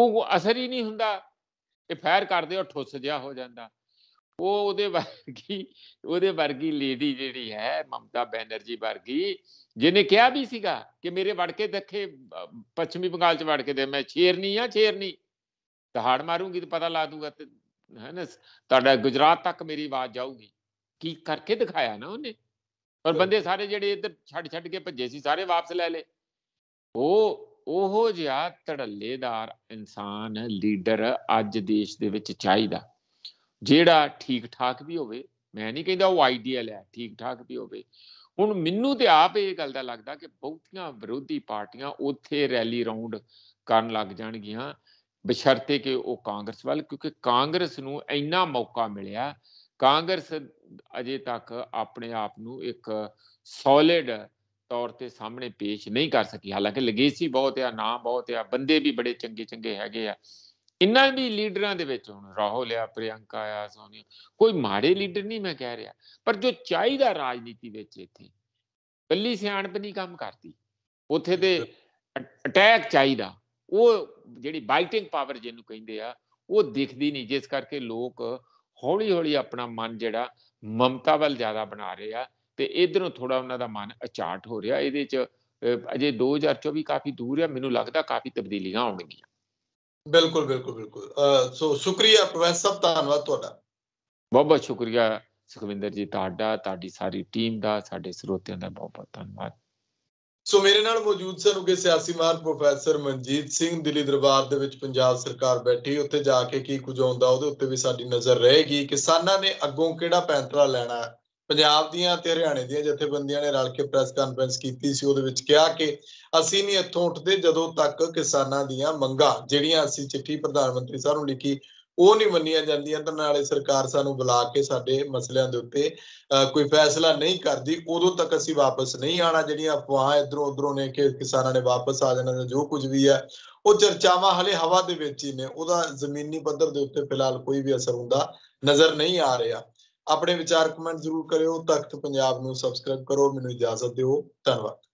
ਉਹ ਅਸਰ ਹੀ ਨਹੀਂ ਹੁੰਦਾ ਇਹ ਫੈਰ ਕਰਦੇ ਉਹ ਠੁੱਸ ਜਿਆ ਹੋ ਜਾਂਦਾ ਉਹ ਉਹਦੇ ਵਰਗੀ ਉਹਦੇ ਵਰਗੀ ਲੇਡੀ ਜਿਹੜੀ ਹੈ ਮਮਤਾ ਬੈਨਰਜੀ ਵਰਗੀ ਜਿਹਨੇ ਕਿਹਾ ਵੀ ਸੀਗਾ ਕਿ ਮੇਰੇ ਵੜ ਕੇ ਦੇਖੇ ਪੱਛਮੀ ਬੰਗਾਲ ਚ ਵੜ ਕੇ ਦੇ ਮੈਂ ਛੇਰਨੀ ਆ ਛੇਰਨੀ ਦਹਾੜ ਮਾਰੂਗੀ ਤਾਂ ਪਤਾ ਲਾ ਦੂਗਾ ਤੇ ਹੈ ਨਾ ਤੁਹਾਡਾ ਗੁਜਰਾਤ ਤੱਕ ਮੇਰੀ ਆਵਾਜ਼ ਜਾਊਗੀ ਕੀ ਕਰਕੇ ਦਿਖਾਇਆ ਨਾ ਉਹਨੇ ਪਰ ਬੰਦੇ ਸਾਰੇ ਜਿਹੜੇ ਇੱਧਰ ਛੱਡ ਛੱਡ ਕੇ ਭੱਜੇ ਸੀ ਸਾਰੇ ਵਾਪਸ ਲੈ ਲੇ ਉਹ ਉਹੋ ਜਿਹਾ ਤੜੱਲੇਦਾਰ ਇਨਸਾਨ ਲੀਡਰ ਅੱਜ ਦੇਸ਼ ਦੇ ਵਿੱਚ ਚਾਹੀਦਾ ਜਿਹੜਾ ਠੀਕ ਠਾਕ ਵੀ ਹੋਵੇ ਮੈਂ ਨਹੀਂ ਕਹਿੰਦਾ ਉਹ ਆਈਡੀਅਲ ਹੈ ਠੀਕ ਠਾਕ ਵੀ ਹੋਵੇ ਹੁਣ ਮੈਨੂੰ ਤੇ ਆਪ ਇਹ ਗੱਲ ਦਾ ਲੱਗਦਾ ਕਿ ਬਹੁਤੀਆਂ ਵਿਰੋਧੀ ਪਾਰਟੀਆਂ ਉੱਥੇ ਰੈਲੀ ਰਾਉਂਡ ਕਰਨ ਲੱਗ ਜਾਣਗੀਆਂ ਬਸ਼ਰਤੇ ਕਿ ਉਹ ਕਾਂਗਰਸ ਵੱਲ ਕਿਉਂਕਿ ਕਾਂਗਰਸ ਨੂੰ ਇੰਨਾ ਮੌਕਾ ਮਿਲਿਆ ਕਾਂਗਰਸ ਅਜੇ ਤੱਕ ਆਪਣੇ ਆਪ ਨੂੰ ਇੱਕ ਸੋਲਿਡ ਤੌਰ ਤੇ ਸਾਹਮਣੇ ਪੇਸ਼ ਨਹੀਂ ਕਰ ਸਕੀ ਹਾਲਾਂਕਿ ਲਗੇਸੀ ਬਹੁਤ ਆ ਨਾਮ ਬਹੁਤ ਆ ਬੰਦੇ ਵੀ ਬੜੇ ਚੰਗੇ ਚੰਗੇ ਹੈਗੇ ਆ ਇੰਨਾ ਵੀ ਲੀਡਰਾਂ ਦੇ ਵਿੱਚ ਹੁਣ ਰਾਹੁਲ ਆ ਪ੍ਰਿਯੰਕਾ ਆ ਸੋਨੀਆ ਕੋਈ ਮਾੜੇ ਲੀਡਰ ਨਹੀਂ ਮੈਂ ਕਹਿ ਰਿਹਾ ਪਰ ਜੋ ਚਾਹੀਦਾ ਰਾਜਨੀਤੀ ਵਿੱਚ ਇੱਥੇ ਕੱਲੀ ਸਿਆਣਪ ਨਹੀਂ ਕੰਮ ਕਰਦੀ ਉੱਥੇ ਦੇ ਅਟੈਕ ਚਾਹੀਦਾ ਉਹ ਜਿਹੜੀ ਬਾਈਟਿੰਗ ਪਾਵਰ ਜਿਹਨੂੰ ਕਹਿੰਦੇ ਆ ਉਹ ਦਿਖਦੀ ਨਹੀਂ ਜਿਸ ਕਰਕੇ ਲੋਕ ਹੌਲੀ ਹੌਲੀ ਆਪਣਾ ਮਨ ਜਿਹੜਾ ਮਮਤਾ ਵੱਲ ਜ਼ਿਆਦਾ ਬਣਾ ਰਹੇ ਆ ਤੇ ਇਧਰੋਂ ਥੋੜਾ ਉਹਨਾਂ ਦਾ ਮਨ ਅਚਾਟ ਹੋ ਰਿਹਾ ਇਹਦੇ ਚ ਅਜੇ 2024 ਕਾਫੀ ਦੂਰ ਹੈ ਮੈਨੂੰ ਲੱਗਦਾ ਕਾਫੀ ਤਬਦੀਲੀਆਂ ਆਉਣਗੀਆਂ ਬਿਲਕੁਲ ਬਿਲਕੁਲ ਬਿਲਕੁਲ ਸੋ ਸ਼ੁਕਰੀਆ ਪ੍ਰੋਫੈਸਰ ਸਾਹਿਬ ਧੰਨਵਾਦ ਤੁਹਾਡਾ ਬਹੁਤ ਬਹੁਤ ਸ਼ੁਕਰੀਆ ਸੁਖਵਿੰਦਰ ਜੀ ਤੁਹਾਡਾ ਤੁਹਾਡੀ ਸਾਰੀ ਟੀਮ ਦਾ ਸਾਡੇ ਸਰੋਤਿਆਂ ਦਾ ਬਹੁਤ ਬਹੁਤ ਧੰਨਵਾਦ ਸੋ ਮੇਰੇ ਨਾਲ ਮੌਜੂਦ ਸਨ ਉਗੇ ਸਿਆਸੀ ਮਾਰ ਪ੍ਰੋਫੈਸਰ ਮਨਜੀਤ ਸਿੰਘ ਦਿੱਲੀ ਦਰਬਾਰ ਦੇ ਵਿੱਚ ਪੰਜਾਬ ਸਰਕਾਰ ਬੈਠੀ ਉੱਥੇ ਜਾ ਕੇ ਕੀ ਕੁਝ ਆਉਂਦਾ ਉਹਦੇ ਉੱਤੇ ਵੀ ਸਾਡੀ ਨਜ਼ਰ ਰਹੇਗੀ ਕਿਸਾਨਾਂ ਨੇ ਅੱਗੋਂ ਕਿਹੜਾ ਪੈਂਤਰਾ ਲੈਣਾ ਪੰਜਾਬ ਦੀਆਂ ਤੇ ਹਰਿਆਣੇ ਦੀਆਂ ਜਥੇਬੰਦੀਆਂ ਨੇ ਰਲ ਕੇ ਪ੍ਰੈਸ ਕਾਨਫਰੰਸ ਕੀਤੀ ਸੀ ਉਹਦੇ ਵਿੱਚ ਕਿਹਾ ਕਿ ਅਸੀਂ ਨਹੀਂ ਇੱਥੋਂ ਉੱਠਦੇ ਜਦੋਂ ਤੱਕ ਕਿਸਾਨਾਂ ਦੀਆਂ ਮੰਗਾਂ ਜਿਹੜੀਆਂ ਅਸੀਂ ਚਿੱਠੀ ਪ੍ਰਧਾਨ ਮੰਤਰੀ ਸਾਹਿਬ ਨੂੰ ਲਿਖੀ ਉਹ ਨਹੀਂ ਮੰਨੀਆਂ ਜਾਂਦੀਆਂ ਤਾਂ ਨਾਲੇ ਸਰਕਾਰ ਸਾਨੂੰ ਬੁਲਾ ਕੇ ਸਾਡੇ ਮਸਲਿਆਂ ਦੇ ਉੱਤੇ ਕੋਈ ਫੈਸਲਾ ਨਹੀਂ ਕਰਦੀ ਉਦੋਂ ਤੱਕ ਅਸੀਂ ਵਾਪਸ ਨਹੀਂ ਆਣਾ ਜਿਹੜੀਆਂ ਅਫਵਾਹਾਂ ਇਧਰੋਂ ਉਧਰੋਂ ਨੇ ਕਿ ਕਿਸਾਨਾਂ ਨੇ ਵਾਪਸ ਆ ਜਾਣਾ ਜੋ ਕੁਝ ਵੀ ਹੈ ਉਹ ਚਰਚਾਵਾਂ ਹਲੇ ਹਵਾ ਦੇ ਵਿੱਚ ਹੀ ਨੇ ਉਹਦਾ ਜ਼ਮੀਨੀ ਪੱਧਰ ਦੇ ਉੱਤੇ ਫਿਲਹਾਲ ਕੋਈ ਵੀ ਅਸਰ ਹੁੰਦਾ ਨਜ਼ਰ ਨਹੀਂ ਆ ਰਿਹਾ ਆਪਣੇ ਵਿਚਾਰ ਕਮੈਂਟ ਜ਼ਰੂਰ ਕਰਿਓ ਤਖਤ ਪੰਜਾਬ ਨੂੰ ਸਬਸਕ੍ਰਾਈਬ ਕਰੋ ਮੈਨੂੰ ਇਜਾਜ਼ਤ ਦਿਓ ਧੰਨਵਾਦ